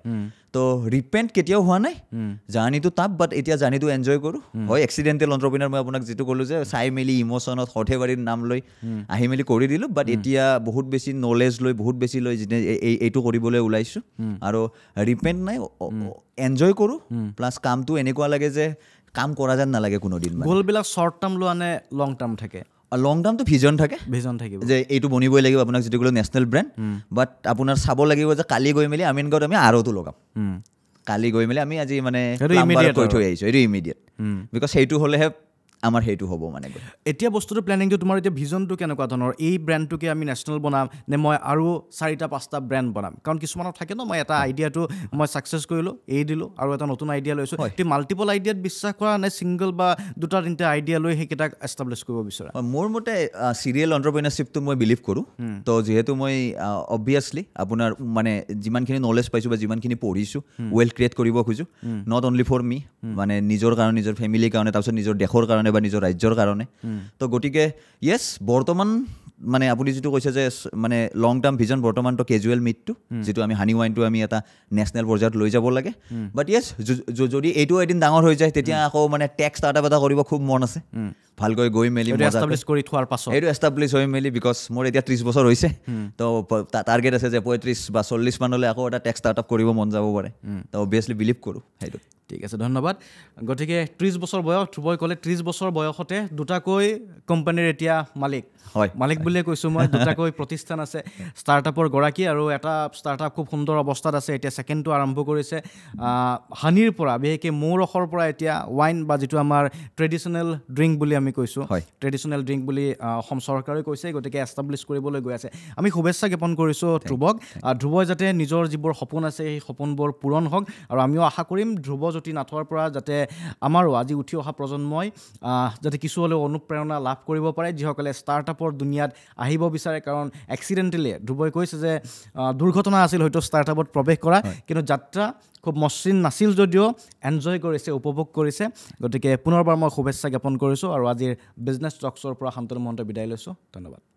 Speaker 1: তো ৰিপেণ্ট কেতিয়াও হোৱা নাই জাৰ্ণিটো টাফ বাট এতিয়া জাৰ্ণিটো এনজয় কৰোঁ হয় এক্সিডেণ্টেল অণ্টৰপ্ৰিনাৰ মই আপোনাক যিটো ক'লোঁ যে চাই মেলি ইম'চনত সৰ্থেবাৰীৰ নাম লৈ আহি মেলি কৰি দিলোঁ বাট এতিয়া বহুত বেছি নলেজ লৈ বহুত বেছি লৈ যিনে এইটো কৰিবলৈ ওলাইছোঁ আৰু ৰিপেণ্ট নাই এনজয় কৰোঁ প্লাছ কামটো এনেকুৱা লাগে যে কাম কৰা যেন নালাগে কোনোদিন
Speaker 2: গ'লবিলাক শ্বৰ্ট টাৰ্ম লোৱা নে লং
Speaker 1: টাৰ্ম থাকে লং টাৰ্মটো ভিজন থাকে ভিজন থাকিব যে এইটো বনিবই লাগিব আপোনাক যিটো ক'লো নেশ্যনেল ব্ৰেণ্ড বাট আপোনাৰ চাব লাগিব যে কালি গৈ মেলি আমিন গাঁৱত আমি আৰুটো লগাম কালি গৈ মেলি আমি আজি মানে কৈ থৈ আহিছোঁ এইটো ইমিডিয়েট বিকজ সেইটো হ'লেহে আমাৰ সেইটো হ'ব মানে
Speaker 2: এতিয়া বস্তুটো প্লেনিংটো তোমাৰ এতিয়া ভিজনটো কেনেকুৱা ধৰণৰ এই ব্ৰেণ্ডটোকে আমি নেশ্যনেল বনাম নে মই আৰু চাৰিটা পাঁচটা ব্ৰেণ্ড বনাম কাৰণ কিছুমানত থাকে ন মই এটা আইডিয়াটো মই ছাকচেছ কৰিলোঁ এই দিলোঁ আৰু এটা নতুন আইডিয়া লৈছোঁ এতিয়া মাল্টিপল আইডিয়াত বিশ্বাস কৰা নে ছিংগল বা দুটা তিনিটা আইডিয়া লৈ সেইকেইটাক এষ্টাব্লিছ কৰিব
Speaker 1: বিচৰা মোৰ মতে চিৰিয়েল অণ্টাৰপ্ৰিনাৰশ্বিপটো মই বিলিভ কৰোঁ তো যিহেতু মই অবভিয়াছলি আপোনাৰ মানে যিমানখিনি নলেজ পাইছোঁ বা যিমানখিনি পঢ়িছোঁ ৱেল্থ ক্ৰিয়েট কৰিব খোজোঁ নট অনলি ফৰ মি মানে নিজৰ কাৰণে নিজৰ ফেমিলিৰ কাৰণে তাৰপিছত নিজৰ দেশৰ কাৰণে বা নিজৰ ৰাজ্যৰ কাৰণে তো গতিকে য়েছ বৰ্তমান মানে আপুনি যিটো কৈছে যে মানে লং টাৰ্ম ভিজন বৰ্তমান তো কেজুৱেল মিটটো যিটো আমি হানি ৱাইনটো আমি এটা নেশ্যনেল পৰ্যায়ত লৈ যাব লাগে বাট য়েছ যদি এইটো এদিন ডাঙৰ হৈ যায় তেতিয়া আকৌ মানে টেক্স ষ্টাৰ্টআপ এটা কৰিব খুব মন আছে ভালকৈ গৈ মেলি কৰি থোৱাৰ পাছত এইটো এষ্টাব্লিছ হৈ মেলি বিকজ মোৰ এতিয়া ত্ৰিছ বছৰ হৈছে তো টাৰ্গেট আছে যে পঁয়ত্ৰিছ বা চল্লিছ মানলৈ আকৌ এটা টেক্স ষ্টাৰ্টআপ কৰিব মন যাব পাৰে তো অভিয়াছলি বিলিভ কৰোঁ সেইটো ঠিক আছে ধন্যবাদ গতিকে ত্ৰিছ বছৰ বয়স ধ্ৰুৱই ক'লে ত্ৰিছ বছৰ বয়সতে দুটাকৈ
Speaker 2: কোম্পানীৰ এতিয়া মালিক হয় মালিক বুলিয়ে কৈছোঁ মই দুটাকৈ প্ৰতিষ্ঠান আছে ষ্টাৰ্টআপৰ গৰাকী আৰু এটা ষ্টাৰ্টআপ খুব সুন্দৰ অৱস্থাত আছে এতিয়া ছেকেণ্ডটো আৰম্ভ কৰিছে হানিৰ পৰা বিশেষকৈ মৌ পৰা এতিয়া ৱাইন বা যিটো আমাৰ ট্ৰেডিশ্যনেল ড্ৰিংক বুলি আমি কৈছোঁ হয় ট্ৰেডিশ্যনেল ড্ৰিংক বুলি অসম চৰকাৰে কৈছে গতিকে এষ্টাব্লিছ কৰিবলৈ গৈ আছে আমি শুভেচ্ছা জ্ঞাপন কৰিছোঁ ধ্ৰুৱক ধ্ৰুৱই যাতে নিজৰ যিবোৰ সপোন আছে সেই সপোনবোৰ পূৰণ হওক আৰু আমিও আশা কৰিম ধ্ৰুৱজ্যোতি নাথৰ পৰা যাতে আমাৰো আজি উঠি অহা প্ৰজন্মই যাতে কিছু হ'লেও অনুপ্ৰেৰণা লাভ কৰিব পাৰে যিসকলে ষ্টাৰ্টআপৰ দুনিয়াত আহিব বিচাৰে কাৰণ এক্সিডেণ্টেলি ধ্ৰুৱই কৈছে যে দুৰ্ঘটনা আছিল হয়তো ষ্টাৰ্টআপত প্ৰৱেশ কৰা কিন্তু যাত্ৰা খুব মসৃণ নাছিল যদিও এনজয় কৰিছে উপভোগ কৰিছে গতিকে পুনৰবাৰ মই শুভেচ্ছা জ্ঞাপন কৰিছোঁ আৰু আজিৰ বিজনেছ টক্সৰ পৰা শান্তনু মহন্ত বিদায় লৈছোঁ ধন্যবাদ